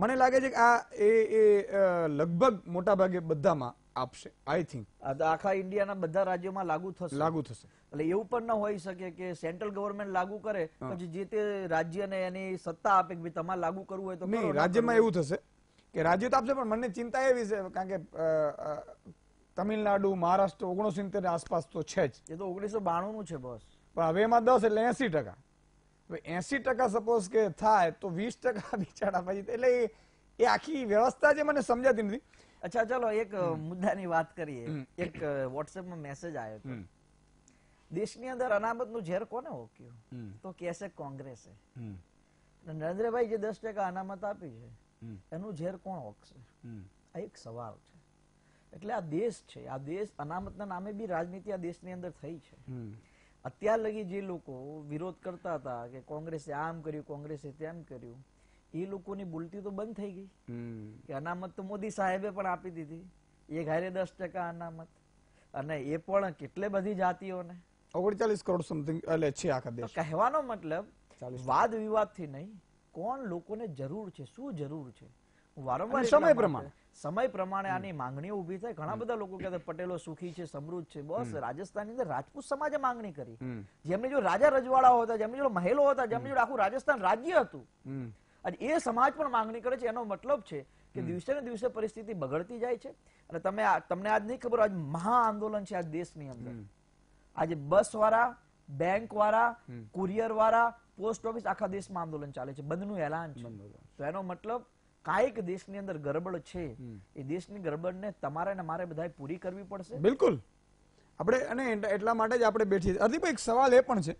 મને લાગે છે કે આ એ એ લગભગ મોટા ભાગે બધામાં આપશે આઈ થિંક આખા ઇન્ડિયાના બધા રાજ્યોમાં લાગુ થશે લાગુ થશે એટલે એવું પણ ન હોઈ શકે કે સેન્ટ્રલ ગવર્મેન્ટ લાગુ કરે પછી જે તે રાજ્યને એની સત્તા આપે કે તમારે લાગુ કરવું હોય તો નહીં રાજ્યમાં એવું થશે કે રાજ્ય તો આપશે પણ મને ચિંતા એવી છે કારણ કે તમિલનાડુ મહારાષ્ટ્ર ઓગણસિત્તેર આસપાસ તો છે જ એ તો ઓગણીસો બાણું છે બસ પણ હવે એમાં દસ એટલે એસી ટકા હવે એસી ટકા સપોઝ કે થાય તો વીસ ટકા બિચારા પછી એટલે એ આખી વ્યવસ્થા જે મને સમજાતી નથી અચ્છા ચલો એક મુદ્દાની વાત કરીએ એક વોટ્સએપમાં મેસેજ આવ્યો હતો દેશની અંદર અનામત નું ઝેર કોને ઓક્યું તો કેસે કોંગ્રેસે નરેન્દ્રભાઈ જે દસ ટકા અનામત આપી છે એનું ઝેર કોણ ઓકશે આ એક સવાલ છે એટલે આ દેશ છે આ દેશ અનામતના નામે બી રાજનીતિ આ દેશની અંદર થઈ છે અત્યાર લગી જે લોકો વિરોધ કરતા હતા કે કોંગ્રેસે આમ કર્યું કોંગ્રેસે તેમ કર્યું એ લોકોની બુલતી તો બંધ થઈ ગઈ કે અનામત તો મોદી સાહેબે પણ આપી દીધી એ ઘરે દસ ટકા અનામત અને એ પણ કેટલે બધી જાતિઓને ઓગણચાલીસ કરોડ સમથિંગ એટલે છે આખા દેશ કહેવાનો મતલબ વાદ વિવાદ થી નહીં કોણ લોકોને જરૂર છે શું જરૂર છે વારંવાર સમય પ્રમાણે સમય પ્રમાણે આની માંગણીઓ ઉભી થાય ઘણા બધા લોકો કહેતા પટેલો સુખી છે સમૃદ્ધ છે બસ રાજસ્થાનની અંદર રાજપૂત સમાજે માંગણી કરી જેમની જો રાજા રજવાડાઓ હતા જેમની જોડે મહેલો હતા જેમની જોડે આખું રાજસ્થાન રાજ્ય હતું અને એ સમાજ પણ માંગણી કરે છે એનો મતલબ છે કે દિવસે ને દિવસે પરિસ્થિતિ બગડતી જાય છે અને તમે તમને આજ નહીં ખબર આજ મહા આંદોલન છે આ દેશની અંદર આજે બસ વાળા બેંક વાળા કુરિયર વાળા પોસ્ટ ઓફિસ આખા દેશમાં આંદોલન ચાલે છે બંધનું એલાન છે તો એનો મતલબ કાયક દેશની અંદર ગરબડ છે એ દેશની ગરબડને તમારે ને મારે બધાએ પૂરી કરવી પડશે બિલકુલ આપણે અને એટલા માટે જ આપણે બેઠી હાર્દિકભાઈ એક સવાલ એ પણ છે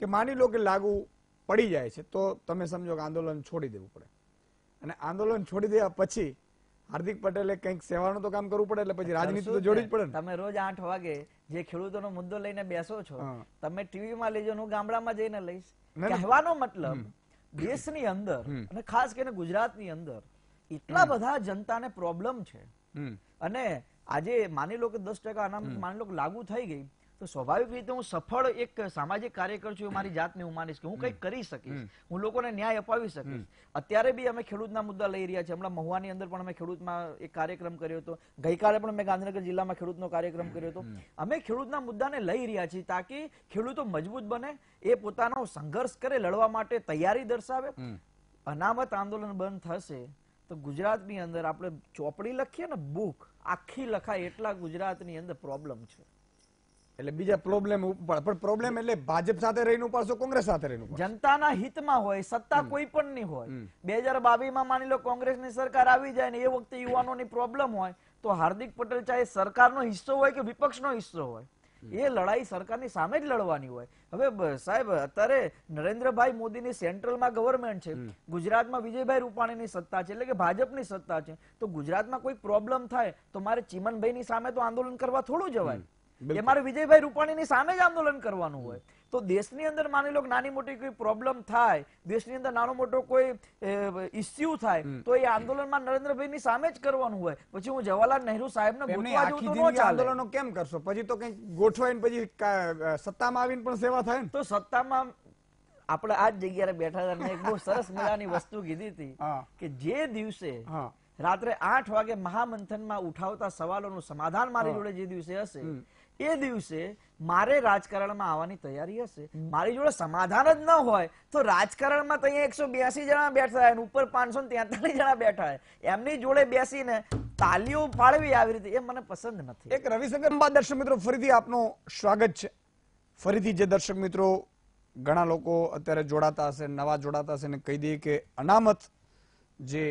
કે માની લો કે લાગુ પડી જાય છે તો તમે સમજો કે આંદોલન છોડી દેવું પડે અને આંદોલન છોડી દેવા પછી હાર્દિક પટેલે કંઈક સેવાનું તો કામ કરવું પડે એટલે પછી રાજનીતિ તો જોડી જ પડે તમે રોજ આઠ વાગે જે ખેડૂતોનો મુદ્દો લઈને બેસો છો તમે ટીવીમાં લેજો હું ગામડામાં જઈને લઈશ કહેવાનો મતલબ દેશની અંદર અને ખાસ કરીને ગુજરાતની અંદર એટલા બધા જનતાને પ્રોબ્લેમ છે અને આજે માની લો કે દસ ટકા અનામત માની લો લાગુ થઈ ગઈ તો સ્વાભાવિક રીતે હું સફળ એક સામાજિક કાર્યકર છું મારી જાતને હું માનીશ કે હું કંઈક કરી શકીશ હું લોકોને ન્યાય અપાવી શકીશ અત્યારે બી અમે ખેડૂતના મુદ્દા લઈ રહ્યા છીએ હમણાં મહુવાની અંદર પણ અમે ખેડૂતમાં એક કાર્યક્રમ કર્યો હતો ગઈકાલે પણ મેં ગાંધીનગર જિલ્લામાં ખેડૂતનો કાર્યક્રમ કર્યો હતો અમે ખેડૂતના મુદ્દાને લઈ રહ્યા છીએ તાકી ખેડૂતો મજબૂત બને એ પોતાનો સંઘર્ષ કરે લડવા માટે તૈયારી દર્શાવે અનામત આંદોલન બંધ થશે તો ગુજરાતની અંદર આપણે ચોપડી લખીએ ને બુક આખી લખાય એટલા ગુજરાતની અંદર પ્રોબ્લેમ છે એટલે બીજા પ્રોબ્લેમ ઉપાડ પણ પ્રોબ્લેમ એટલે ભાજપ સાથે રહીને ઉપાડશો કોંગ્રેસ સાથે રહીને જનતાના હિતમાં હોય સત્તા કોઈ પણ ની હોય બે હજાર બાવીસ માં માની લો કોંગ્રેસની સરકાર આવી જાય ને એ વખતે યુવાનોની પ્રોબ્લેમ હોય તો હાર્દિક પટેલ ચાહે સરકારનો હિસ્સો હોય કે વિપક્ષનો હિસ્સો હોય એ લડાઈ સરકારની સામે જ લડવાની હોય હવે સાહેબ અત્યારે નરેન્દ્રભાઈ મોદીની સેન્ટ્રલમાં ગવર્મેન્ટ છે ગુજરાતમાં વિજયભાઈ રૂપાણીની સત્તા છે એટલે કે ભાજપની સત્તા છે તો ગુજરાતમાં કોઈ પ્રોબ્લેમ થાય તો મારે ચીમનભાઈની સામે તો આંદોલન કરવા થોડું જવાય એ મારે વિજયભાઈ રૂપાણીની સામે જ આંદોલન કરવાનું હોય તો દેશની અંદર માની લો નાની મોટી કોઈ પ્રોબ્લેમ થાય દેશની અંદર નાનો મોટો કોઈ ઇસ્યુ થાય તો એ આંદોલનમાં નરેન્દ્રભાઈની સામે જ કરવાનું હોય પછી હું જવાહરલાલ નહેરુ સાહેબને ગોતવા જઉં તો આંદોલનો કેમ કરશો પછી તો કંઈક ગોઠવાઈને પછી સત્તામાં આવીને પણ સેવા થાય તો સત્તામાં આપણે આ જ જગ્યાએ બેઠા હતા એક બહુ સરસ મજાની વસ્તુ કીધી હતી કે જે દિવસે રાત્રે આઠ વાગે મહામંથનમાં ઉઠાવતા સવાલોનું સમાધાન મારી જોડે જે દિવસે હશે એ દિવસે મારે રાજકારણમાં આવવાની તૈયારી હશે મારી જોડે સમાધાન જ ન હોય તો રાજકારણમાં ત્યાં એકસો બ્યાસી જણા બેઠા હોય ઉપર પાંચસો તેતાલીસ જણા બેઠા હોય એમની જોડે બેસીને તાલીઓ પાડવી આવી રીતે એ મને પસંદ નથી એક રવિશંકર બાદ દર્શક મિત્રો ફરીથી આપનું સ્વાગત છે ફરીથી જે દર્શક મિત્રો ઘણા લોકો અત્યારે જોડાતા હશે નવા જોડાતા હશે ને કહી દઈએ કે અનામત જે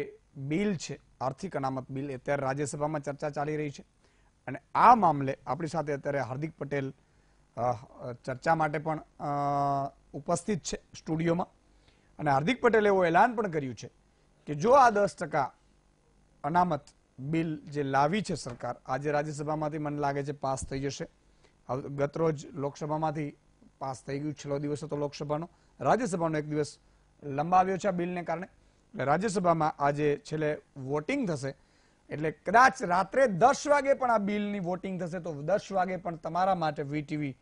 બિલ છે આર્થિક અનામત બિલ અત્યારે રાજ્યસભામાં ચર્ચા ચાલી રહી છે અને આ મામલે આપણી સાથે અત્યારે હાર્દિક પટેલ ચર્ચા માટે પણ ઉપસ્થિત છે સ્ટુડિયોમાં અને હાર્દિક પટેલે એવું એલાન પણ કર્યું છે કે જો આ દસ ટકા અનામત બિલ જે લાવી છે સરકાર આજે રાજ્યસભામાંથી મને લાગે છે પાસ થઈ જશે ગતરોજ લોકસભામાંથી પાસ થઈ ગયું છેલ્લો દિવસ હતો લોકસભાનો રાજ્યસભાનો એક દિવસ લંબાવ્યો છે આ બિલને કારણે એટલે રાજ્યસભામાં આજે છેલ્લે વોટિંગ થશે એટલે કદાચ રાત્રે દસ વાગે પણ આ બિલની વોટિંગ થશે તો દસ વાગે પણ તમારા માટે વીટીવી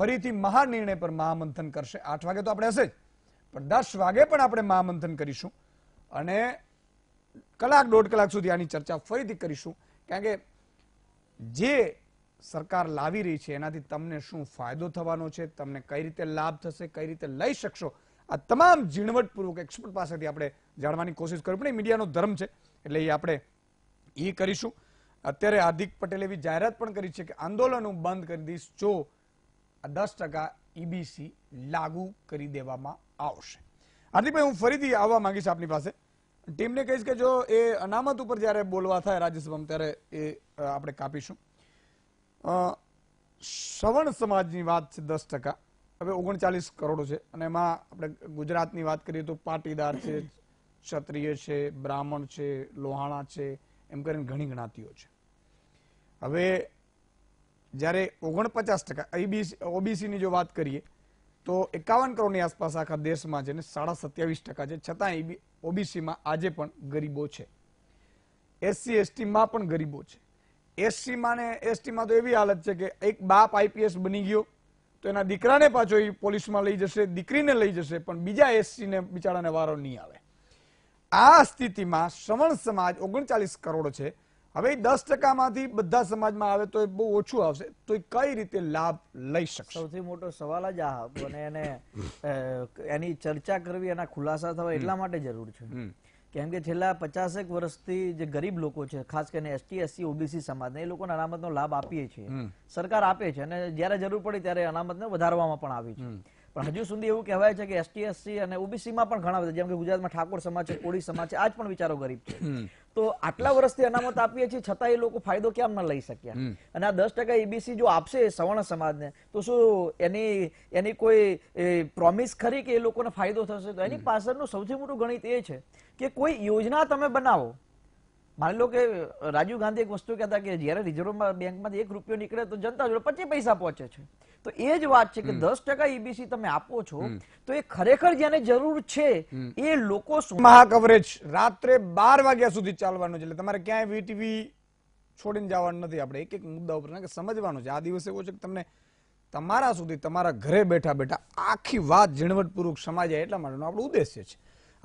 ફરીથી મહાનિર્ણય પર મહામંથન કરશે આઠ વાગે તો આપણે હશે જ પણ દસ વાગે પણ આપણે મહામંથન કરીશું અને કલાક દોઢ કલાક સુધી આની ચર્ચા ફરીથી કરીશું કારણ કે જે સરકાર લાવી રહી છે એનાથી તમને શું ફાયદો થવાનો છે તમને કઈ રીતે લાભ થશે કઈ રીતે લઈ શકશો આ તમામ ઝીણવટપૂર્વક એક્સપર્ટ પાસેથી આપણે જાણવાની કોશિશ કરવી એ મીડિયાનો ધર્મ છે એટલે એ આપણે એ કરીશું અત્યારે હાર્દિક પટેલે એવી જાહેરાત પણ કરી છે કે આંદોલન હું બંધ કરી દઈશ જો દસ ટકા ઈબીસી e લાગુ કરી દેવામાં આવશે હાર્દિકભાઈ હું ફરીથી આવવા માંગીશ આપની પાસે ટીમને કહીશ કે જો એ અનામત ઉપર જ્યારે બોલવા થાય રાજ્યસભામાં ત્યારે એ આપણે કાપીશું શ્રવણ સમાજની વાત છે દસ ટકા હવે ઓગણચાલીસ કરોડ છે અને એમાં આપણે ગુજરાતની વાત કરીએ તો પાટીદાર છે ક્ષત્રિય છે બ્રાહ્મણ છે લોહાણા છે એમ કરીને ઘણી ગણાતીઓ છે હવે જ્યારે ઓગણપચાસ ટકા આઈબીસી ઓબીસીની જો વાત કરીએ તો એકાવન કરોડની આસપાસ આખા દેશમાં છે ને સાડા સત્યાવીસ ટકા છે છતાં ઓબીસીમાં આજે પણ ગરીબો છે એસસી એસટીમાં પણ ગરીબો છે એસસીમાં ને એસટીમાં તો એવી હાલત છે કે એક બાપ આઈપીએસ બની ગયો તો એના દીકરાને પાછો એ પોલીસમાં લઈ જશે દીકરીને લઈ જશે પણ બીજા એસસીને બિચારાને વારો નહીં આવે આ સ્થિતિમાં શ્રવણ સમાજ ઓગણચાલીસ કરોડ છે હવે દસ ટકામાંથી બધા સમાજમાં આવે તો એ બહુ ઓછું આવશે તો એ કઈ રીતે લાભ લઈ શકશે સૌથી મોટો સવાલ જ આ અને એને એની ચર્ચા કરવી એના ખુલાસા થવા એટલા માટે જરૂર છે કેમ કે છેલ્લા પચાસેક વર્ષથી જે ગરીબ લોકો છે ખાસ કરીને એસટી એસસી ઓબીસી સમાજને એ લોકોને અનામતનો લાભ આપીએ છીએ સરકાર આપે છે અને જ્યારે જરૂર પડે ત્યારે અનામતને વધારવામાં પણ આવી છે પણ હજુ સુધી એવું કહેવાય છે કે એસટી એસસી અને ઓબીસીમાં પણ ઘણા બધા જેમ કે ગુજરાતમાં ઠાકોર સમાજ છે કોળી સમાજ છે આજ પણ વિચારો ગરીબ છે તો આટલા વર્ષથી અનામત આપીએ છીએ છતાં એ લોકો ફાયદો કેમ ના લઈ શક્યા અને આ દસ ટકા એબીસી e જો આપશે સવર્ણ સમાજને તો શું એની એની કોઈ પ્રોમિસ ખરી કે એ લોકોને ફાયદો થશે તો એની પાછળનું સૌથી મોટું ગણિત એ છે કે કોઈ યોજના તમે બનાવો માની લો કે રાજીવ ગાંધી એક વસ્તુ કહેતા કે જયારે રિઝર્વ બેંકમાંથી એક રૂપિયો નીકળે તો જનતા જોડે પચીસ પૈસા પહોંચે છે તો એ જ વાત છે કે દસ ટકા ઈબીસી e તમે આપો છો તો એ ખરેખર જેને જરૂર છે એ લોકો મહાકવરેજ રાત્રે બાર વાગ્યા સુધી ચાલવાનું છે એટલે તમારે ક્યાંય વીટીવી છોડીને જવાનું નથી આપણે એક એક મુદ્દા ઉપર સમજવાનું છે આ દિવસે એવો છે કે તમને તમારા સુધી તમારા ઘરે બેઠા બેઠા આખી વાત ઝીણવટપૂર્વક સમાજાય એટલા માટેનો આપણો ઉદ્દેશ્ય છે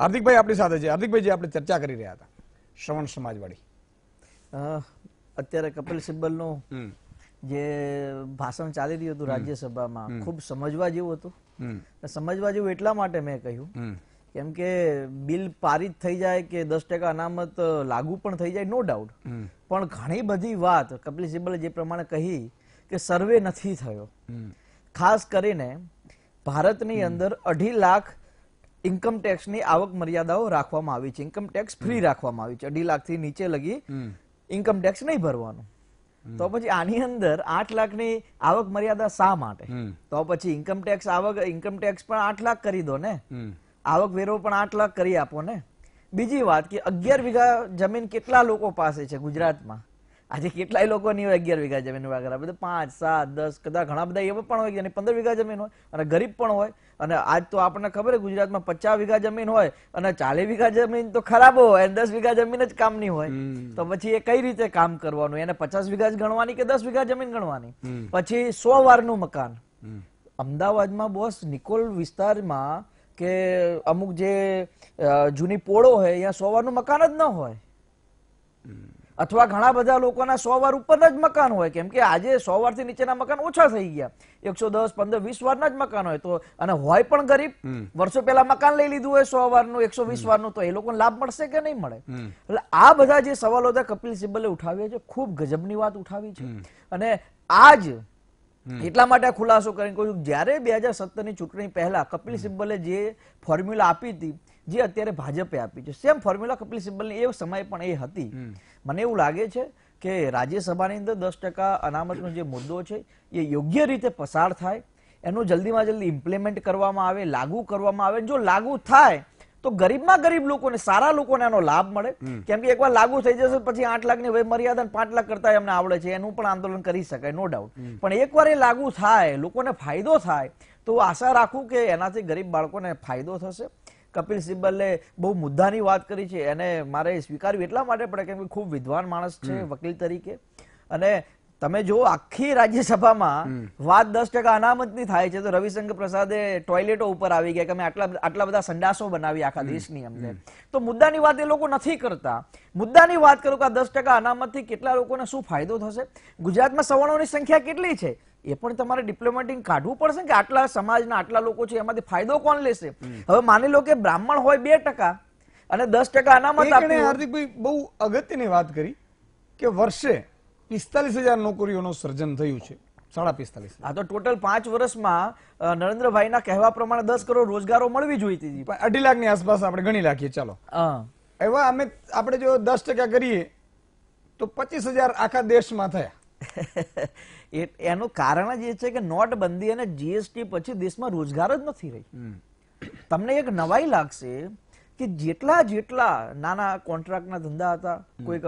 હાર્દિકભાઈ આપણી સાથે છે હાર્દિકભાઈ જે આપણે ચર્ચા કરી રહ્યા હતા શ્રવણ સમાજ સમાજવાળી અત્યારે કપિલ સિબ્બલ નું જે ભાષણ ચાલી રહ્યું હતું રાજ્યસભામાં ખૂબ સમજવા જેવું હતું સમજવા જેવું એટલા માટે મેં કહ્યું કેમ કે બિલ પારિત થઈ જાય કે દસ ટકા અનામત લાગુ પણ થઈ જાય નો ડાઉટ પણ ઘણી બધી વાત કપિલ સિબ્બલે જે પ્રમાણે કહી કે સર્વે નથી થયો ખાસ કરીને ભારતની અંદર અઢી લાખ ઇન્કમ ટેક્સ ની આવક મર્યાદાઓ રાખવામાં આવી છે ઇન્કમ ટેક્સ ફ્રી રાખવામાં આવી છે અઢી લાખથી નીચે લગી ઇન્કમ ટેક્સ નહીં ભરવાનો તો પછી આની અંદર આઠ લાખ ની આવક મર્યાદા શા માટે તો પછી ઇન્કમ ટેક્સ આવક ઇન્કમ ટેક્સ પણ આઠ લાખ કરી દો ને આવક વેરો પણ આઠ લાખ કરી આપો ને બીજી વાત કે અગિયાર વીઘા જમીન કેટલા લોકો પાસે છે ગુજરાતમાં આજે કેટલાય લોકોની હોય અગિયાર વીઘા જમીન હોય બધા પાંચ સાત દસ કદાચ ઘણા બધા એવા પણ હોય જેની પંદર વીઘા જમીન હોય અને ગરીબ પણ હોય અને આજ તો આપણને ખબર છે ગુજરાતમાં પચાસ વીઘા જમીન હોય અને ચાલીસ વીઘા જમીન તો ખરાબ હોય અને દસ વીઘા જમીન જ કામ કામની હોય તો પછી એ કઈ રીતે કામ કરવાનું એને પચાસ વીઘા જ ગણવાની કે દસ વીઘા જમીન ગણવાની પછી સો વારનું મકાન અમદાવાદમાં બોસ નિકોલ વિસ્તારમાં કે અમુક જે જૂની પોળો હોય ત્યાં સો વારનું મકાન જ ન હોય અથવા ઘણા બધા લોકોના સો વાર ઉપર જ મકાન હોય કેમ કે આજે સો વારથી નીચેના મકાન ઓછા થઈ ગયા એકસો દસ પંદર વીસ વારના જ મકાન હોય તો અને હોય પણ ગરીબ વર્ષો પહેલા મકાન લઈ લીધું હોય સો વારનું એકસો વીસ વારનું તો એ લોકોને લાભ મળશે કે નહીં મળે એટલે આ બધા જે સવાલો હતા કપિલ સિબ્બલે ઉઠાવ્યા છે ખૂબ ગજબની વાત ઉઠાવી છે અને આજ એટલા માટે ખુલાસો કરીને કહું છું જ્યારે બે હજાર સત્તરની ચૂંટણી પહેલા કપિલ સિબ્બલે જે ફોર્મ્યુલા આપી હતી જે અત્યારે ભાજપે આપી છે સેમ ફોર્મ્યુલા કપિલ સિબ્બલની એ સમય પણ એ હતી મને એવું લાગે છે કે રાજ્યસભાની અંદર દસ ટકા અનામતનો જે મુદ્દો છે એ યોગ્ય રીતે પસાર થાય એનું જલ્દીમાં જલ્દી ઇમ્પ્લિમેન્ટ કરવામાં આવે લાગુ કરવામાં આવે જો લાગુ થાય તો ગરીબમાં ગરીબ લોકોને સારા લોકોને એનો લાભ મળે કેમ કે એકવાર લાગુ થઈ જશે પછી આઠ લાખની વય મર્યાદા પાંચ લાખ કરતા એમને આવડે છે એનું પણ આંદોલન કરી શકાય નો ડાઉટ પણ એકવાર એ લાગુ થાય લોકોને ફાયદો થાય તો આશા રાખું કે એનાથી ગરીબ બાળકોને ફાયદો થશે કપિલ સિબ્બલે બહુ મુદ્દાની વાત કરી છે એને મારે સ્વીકાર્યું એટલા માટે પડે કેમ કે ખૂબ વિદ્વાન માણસ છે વકીલ તરીકે અને તમે જો આખી રાજ્યસભામાં વાત દસ ટકા અનામતની થાય છે તો રવિશંકર પ્રસાદે ટોયલેટો ઉપર આવી ગયા કે અમે આટલા આટલા બધા સંડાસો બનાવી આખા દેશની અમને તો મુદ્દાની વાત એ લોકો નથી કરતા મુદ્દાની વાત કરું કે આ દસ ટકા અનામતથી કેટલા લોકોને શું ફાયદો થશે ગુજરાતમાં સવર્ણોની સંખ્યા કેટલી છે એ પણ તમારે ડિપ્લોમેટિક કાઢવું પડશે કે આટલા સમાજના આટલા લોકો છે એમાંથી ફાયદો કોણ લેશે હવે માની લો કે બ્રાહ્મણ હોય બે ટકા અને દસ ટકા અનામત આપણે હાર્દિકભાઈ બહુ અગત્યની વાત કરી કે વર્ષે પિસ્તાલીસ હજાર નોકરીઓનું સર્જન થયું છે સાડા પિસ્તાલીસ આ તો ટોટલ પાંચ વર્ષમાં નરેન્દ્રભાઈના કહેવા પ્રમાણે દસ કરોડ રોજગારો મળવી જોઈતી હતી અઢી લાખની આસપાસ આપણે ગણી રાખીએ ચાલો એવા અમે આપણે જો દસ ટકા કરીએ તો પચીસ હજાર આખા દેશમાં થયા એનું કારણ જ એ છે કે નોટબંધી અને જીએસટી પછી દેશમાં રોજગાર જ નથી રહી તમને એક નવાઈ લાગશે કે જેટલા જેટલા નાના કોન્ટ્રાક્ટના ધંધા હતા કોઈક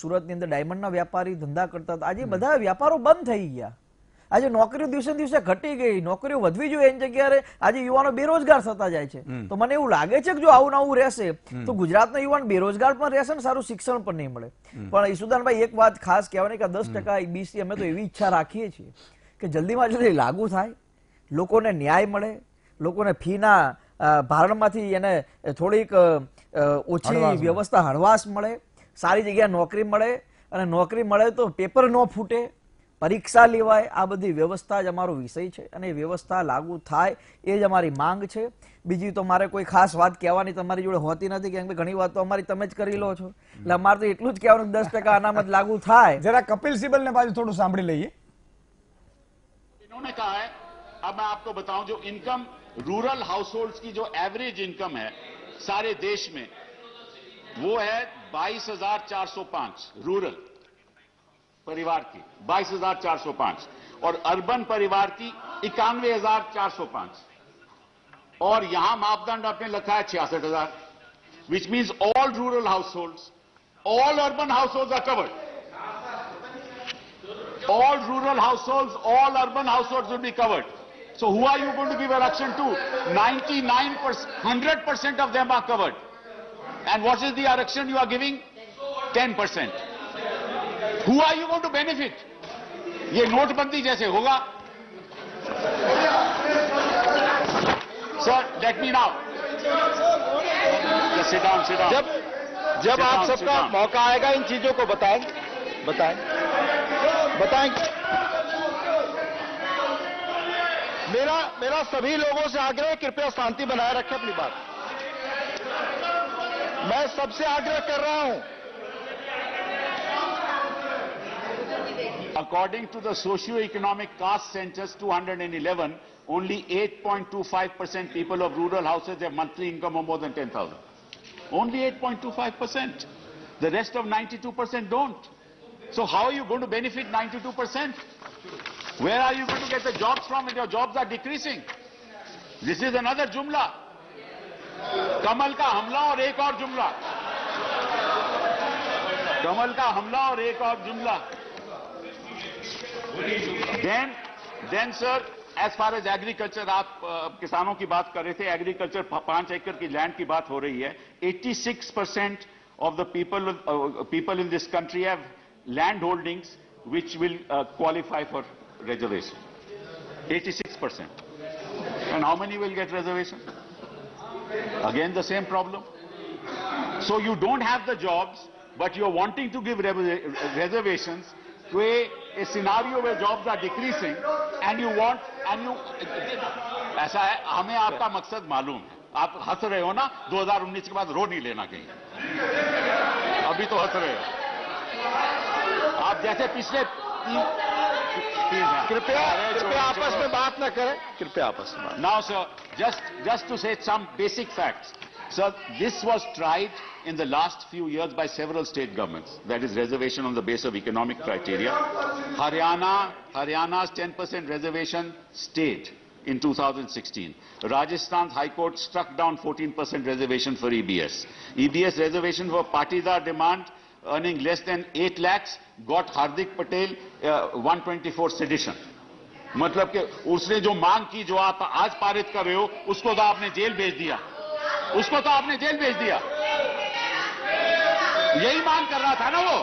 સુરતની અંદર ડાયમંડના વ્યાપારી ધંધા કરતા હતા આજે બધા વ્યાપારો બંધ થઈ ગયા આજે નોકરીઓ દિવસે દિવસે ઘટી ગઈ નોકરીઓ વધવી જોઈએ એની જગ્યાએ આજે યુવાનો બેરોજગાર થતા જાય છે તો મને એવું લાગે છે કે જો આવું નવું રહેશે તો ગુજરાતનો યુવાન બેરોજગાર પણ રહેશે ને સારું શિક્ષણ પણ નહીં મળે પણ ઈસુદાનભાઈ એક વાત ખાસ કહેવાની કે દસ ટકા બીસી અમે તો એવી ઈચ્છા રાખીએ છીએ કે જલ્દીમાં જલ્દી લાગુ થાય લોકોને ન્યાય મળે લોકોને ફીના ભારણમાંથી એને થોડીક ઓછી વ્યવસ્થા હળવાશ મળે સારી જગ્યા નોકરી મળે અને નોકરી મળે તો પેપર ન ફૂટે પરીક્ષા લેવાય આ બધી વ્યવસ્થા જ અમારો વિષય છે અને વ્યવસ્થા લાગુ થાય એ જ અમારી માંગ છે બીજી તો મારે કોઈ ખાસ વાત કહેવાની તમારી જોડે હોતી નથી કેમ કે ઘણી વાત તો અમારી તમે જ કરી લો છો એટલે અમારે તો એટલું જ કહેવાનું દસ ટકા અનામત લાગુ થાય જરા કપિલ સિબલ ને બાજુ થોડું સાંભળી લઈએ इन्होंने कहा है अब मैं आपको बताऊं जो इनकम रूरल हाउस होल्ड की जो एवरेज इनकम है सारे देश में वो है 22,405 रूरल परिवार की बाईस हजार चार सौ पांच और अर्बन परिवार की इक्यानवे हजार चार सौ पांच और यहां मापदंड आपने लिखा है छियासठ हजार which means all rural household all urban households are covered all rural household all urban household be covered so who are you going to give action to nine percent hundred percent of them are covered and what is the आरक्षण you are giving ten percent who are you going to benefit ये नोटबंदी जैसे होगा sir let me now sit down जब जब आप सबका मौका आएगा इन चीजों को बताएं बताएं बताएं मेरा मेरा सभी लोगों से आग्रह कृपया शांति बनाए रखें अपनी बात मैं सबसे आग्रह कर रहा हूं According to the socio-economic caste census 211, only 8.25% people of rural houses have monthly income of more than 10,000. Only 8.25%. The rest of 92% don't. So how are you going to benefit 92%? Where are you going to get the jobs from if your jobs are decreasing? This is another jumla. Kamal ka हमला aur ek aur jumla. Kamal ka हमला aur ek aur jumla. Then, then sir, as far as agriculture, आप uh, किसानों की बात कर रहे थे एग्रीकल्चर पांच एकड़ की लैंड की बात हो रही है 86 percent of the people, people in this country, have land holdings which will uh, qualify for reservation. 86%. And how many will get reservation? Again the same problem. So you don't have the jobs, but you're wanting to give reservations to a a scenario way jobs are decreasing and you want and you ऐसा है हमें आपका मकसद मालूम है आप हंस रहे हो ना 2019 के बाद रो नहीं लेना कहीं अभी तो हंस रहे हो आप जैसे पिछले कृपया कृपया आपस में बात ना करें कृपया आपस में now sir just just to say some basic facts So this was tried in the last few years by several state governments, that is reservation on the basis of economic criteria. Haryana, Haryana's 10% reservation stayed in 2016. Rajasthan's High Court struck down 14% reservation for EBS. EBS reservation for Patidar demand earning less than 8 lakhs got Hardik Patel uh, 124 sedition. मतलब कि उसने जो मांग की जो आप आज पारित कर रहे हो उसको तो आपने जेल भेज दिया उसको तो आपने जेल भेज दिया यही मांग कर रहा था ना वो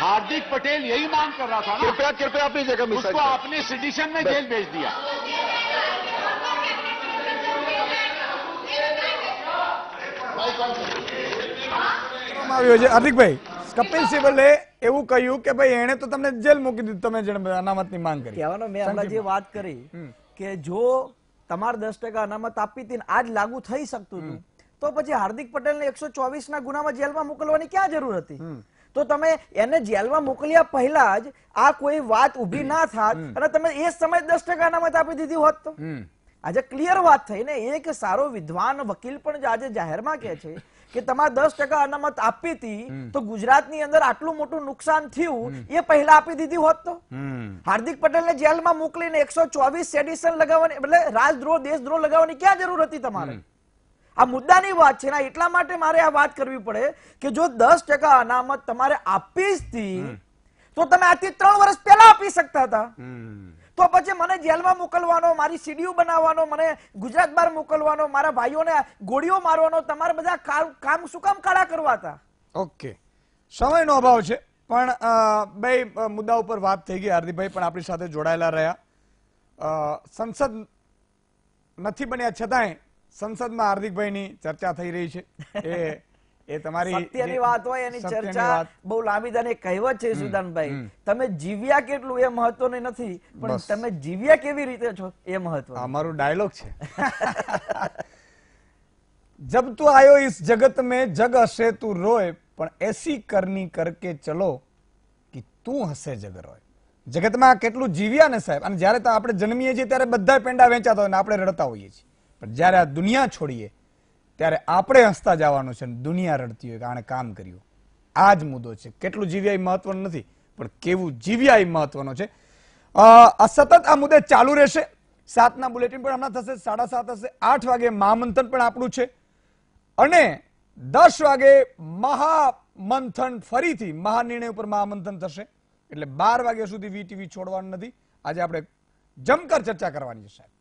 हार्दिक पटेल यही मांग कर रहा था ना कृपया कृपया अपनी जगह उसको आपने सिडिशन में जेल भेज दिया હાર્દિક ભાઈ કપિલ સિબલે એવું કહ્યું કે ભાઈ એને તો તમને જેલ મૂકી દીધું તમે અનામતની માંગ मांग करी મેં मैं अंदाजी बात करी के जो તમારે દસ ટકા અનામત આપી હતી આજ લાગુ થઈ શકતું હતું તો પછી હાર્દિક પટેલને એકસો ચોવીસ ના ગુનામાં જેલમાં મોકલવાની ક્યાં જરૂર હતી તો તમે એને જેલમાં મોકલ્યા પહેલા જ આ કોઈ વાત ઉભી ના થાત અને તમે એ સમય દસ ટકા અનામત આપી દીધી હોત તો આજે ક્લિયર વાત થઈ ને એક સારો વિદ્વાન વકીલ પણ આજે જાહેરમાં કે છે કે તમારે દસ ટકા અનામત આપી હતી તો ગુજરાતની અંદર આટલું મોટું નુકસાન થયું એ પહેલા આપી દીધી હોત તો હાર્દિક પટેલને જેલમાં મોકલીને એકસો ચોવીસ સેડિશન લગાવવાની એટલે રાજદ્રોહ દેશદ્રોહ લગાવવાની ક્યાં જરૂર હતી તમારે આ મુદ્દાની વાત છે ને એટલા માટે મારે આ વાત કરવી પડે કે જો દસ ટકા અનામત તમારે આપી જ હતી તો તમે આથી ત્રણ વર્ષ પહેલા આપી શકતા હતા તો પછી મને જેલમાં મોકલવાનો મારી સીડીઓ બનાવવાનો મને ગુજરાત બહાર મોકલવાનો મારા ભાઈઓને ગોળીઓ મારવાનો તમારે બધા કામ શું કામ કાળા કરવા હતા ઓકે સમયનો અભાવ છે પણ બે મુદ્દા ઉપર વાત થઈ ગઈ હાર્દિકભાઈ પણ આપણી સાથે જોડાયેલા રહ્યા સંસદ નથી બન્યા છતાંય સંસદમાં હાર્દિકભાઈની ચર્ચા થઈ રહી છે એ જબ તું આયો ઇસ જગત મેં જગ હશે તું રોય પણ એસી કરની કરકે ચલો કે તું હશે જગ રોય જગત જગતમાં કેટલું જીવ્યા ને સાહેબ અને જ્યારે આપણે જન્મીએ છીએ ત્યારે બધા પેંડા વેચાતા હોય ને આપણે રડતા હોઈએ છીએ પણ જયારે આ દુનિયા છોડીએ ત્યારે આપણે હસતા જવાનું છે દુનિયા રડતી હોય કે કામ કર્યું આ જ મુદ્દો છે કેટલું જીવ્યા એ મહત્વનું નથી પણ કેવું જીવ્યા એ મહત્વનો છે આ સતત આ મુદ્દે ચાલુ રહેશે સાતના બુલેટિન પણ હમણાં થશે સાડા સાત હશે આઠ વાગે મહામંથન પણ આપણું છે અને દસ વાગે મહામંથન ફરીથી મહાનિર્ણય ઉપર મહામંથન થશે એટલે બાર વાગ્યા સુધી વીટીવી છોડવાનું નથી આજે આપણે જમકર ચર્ચા કરવાની છે સાહેબ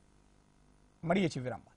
મળીએ છીએ વિરામમાં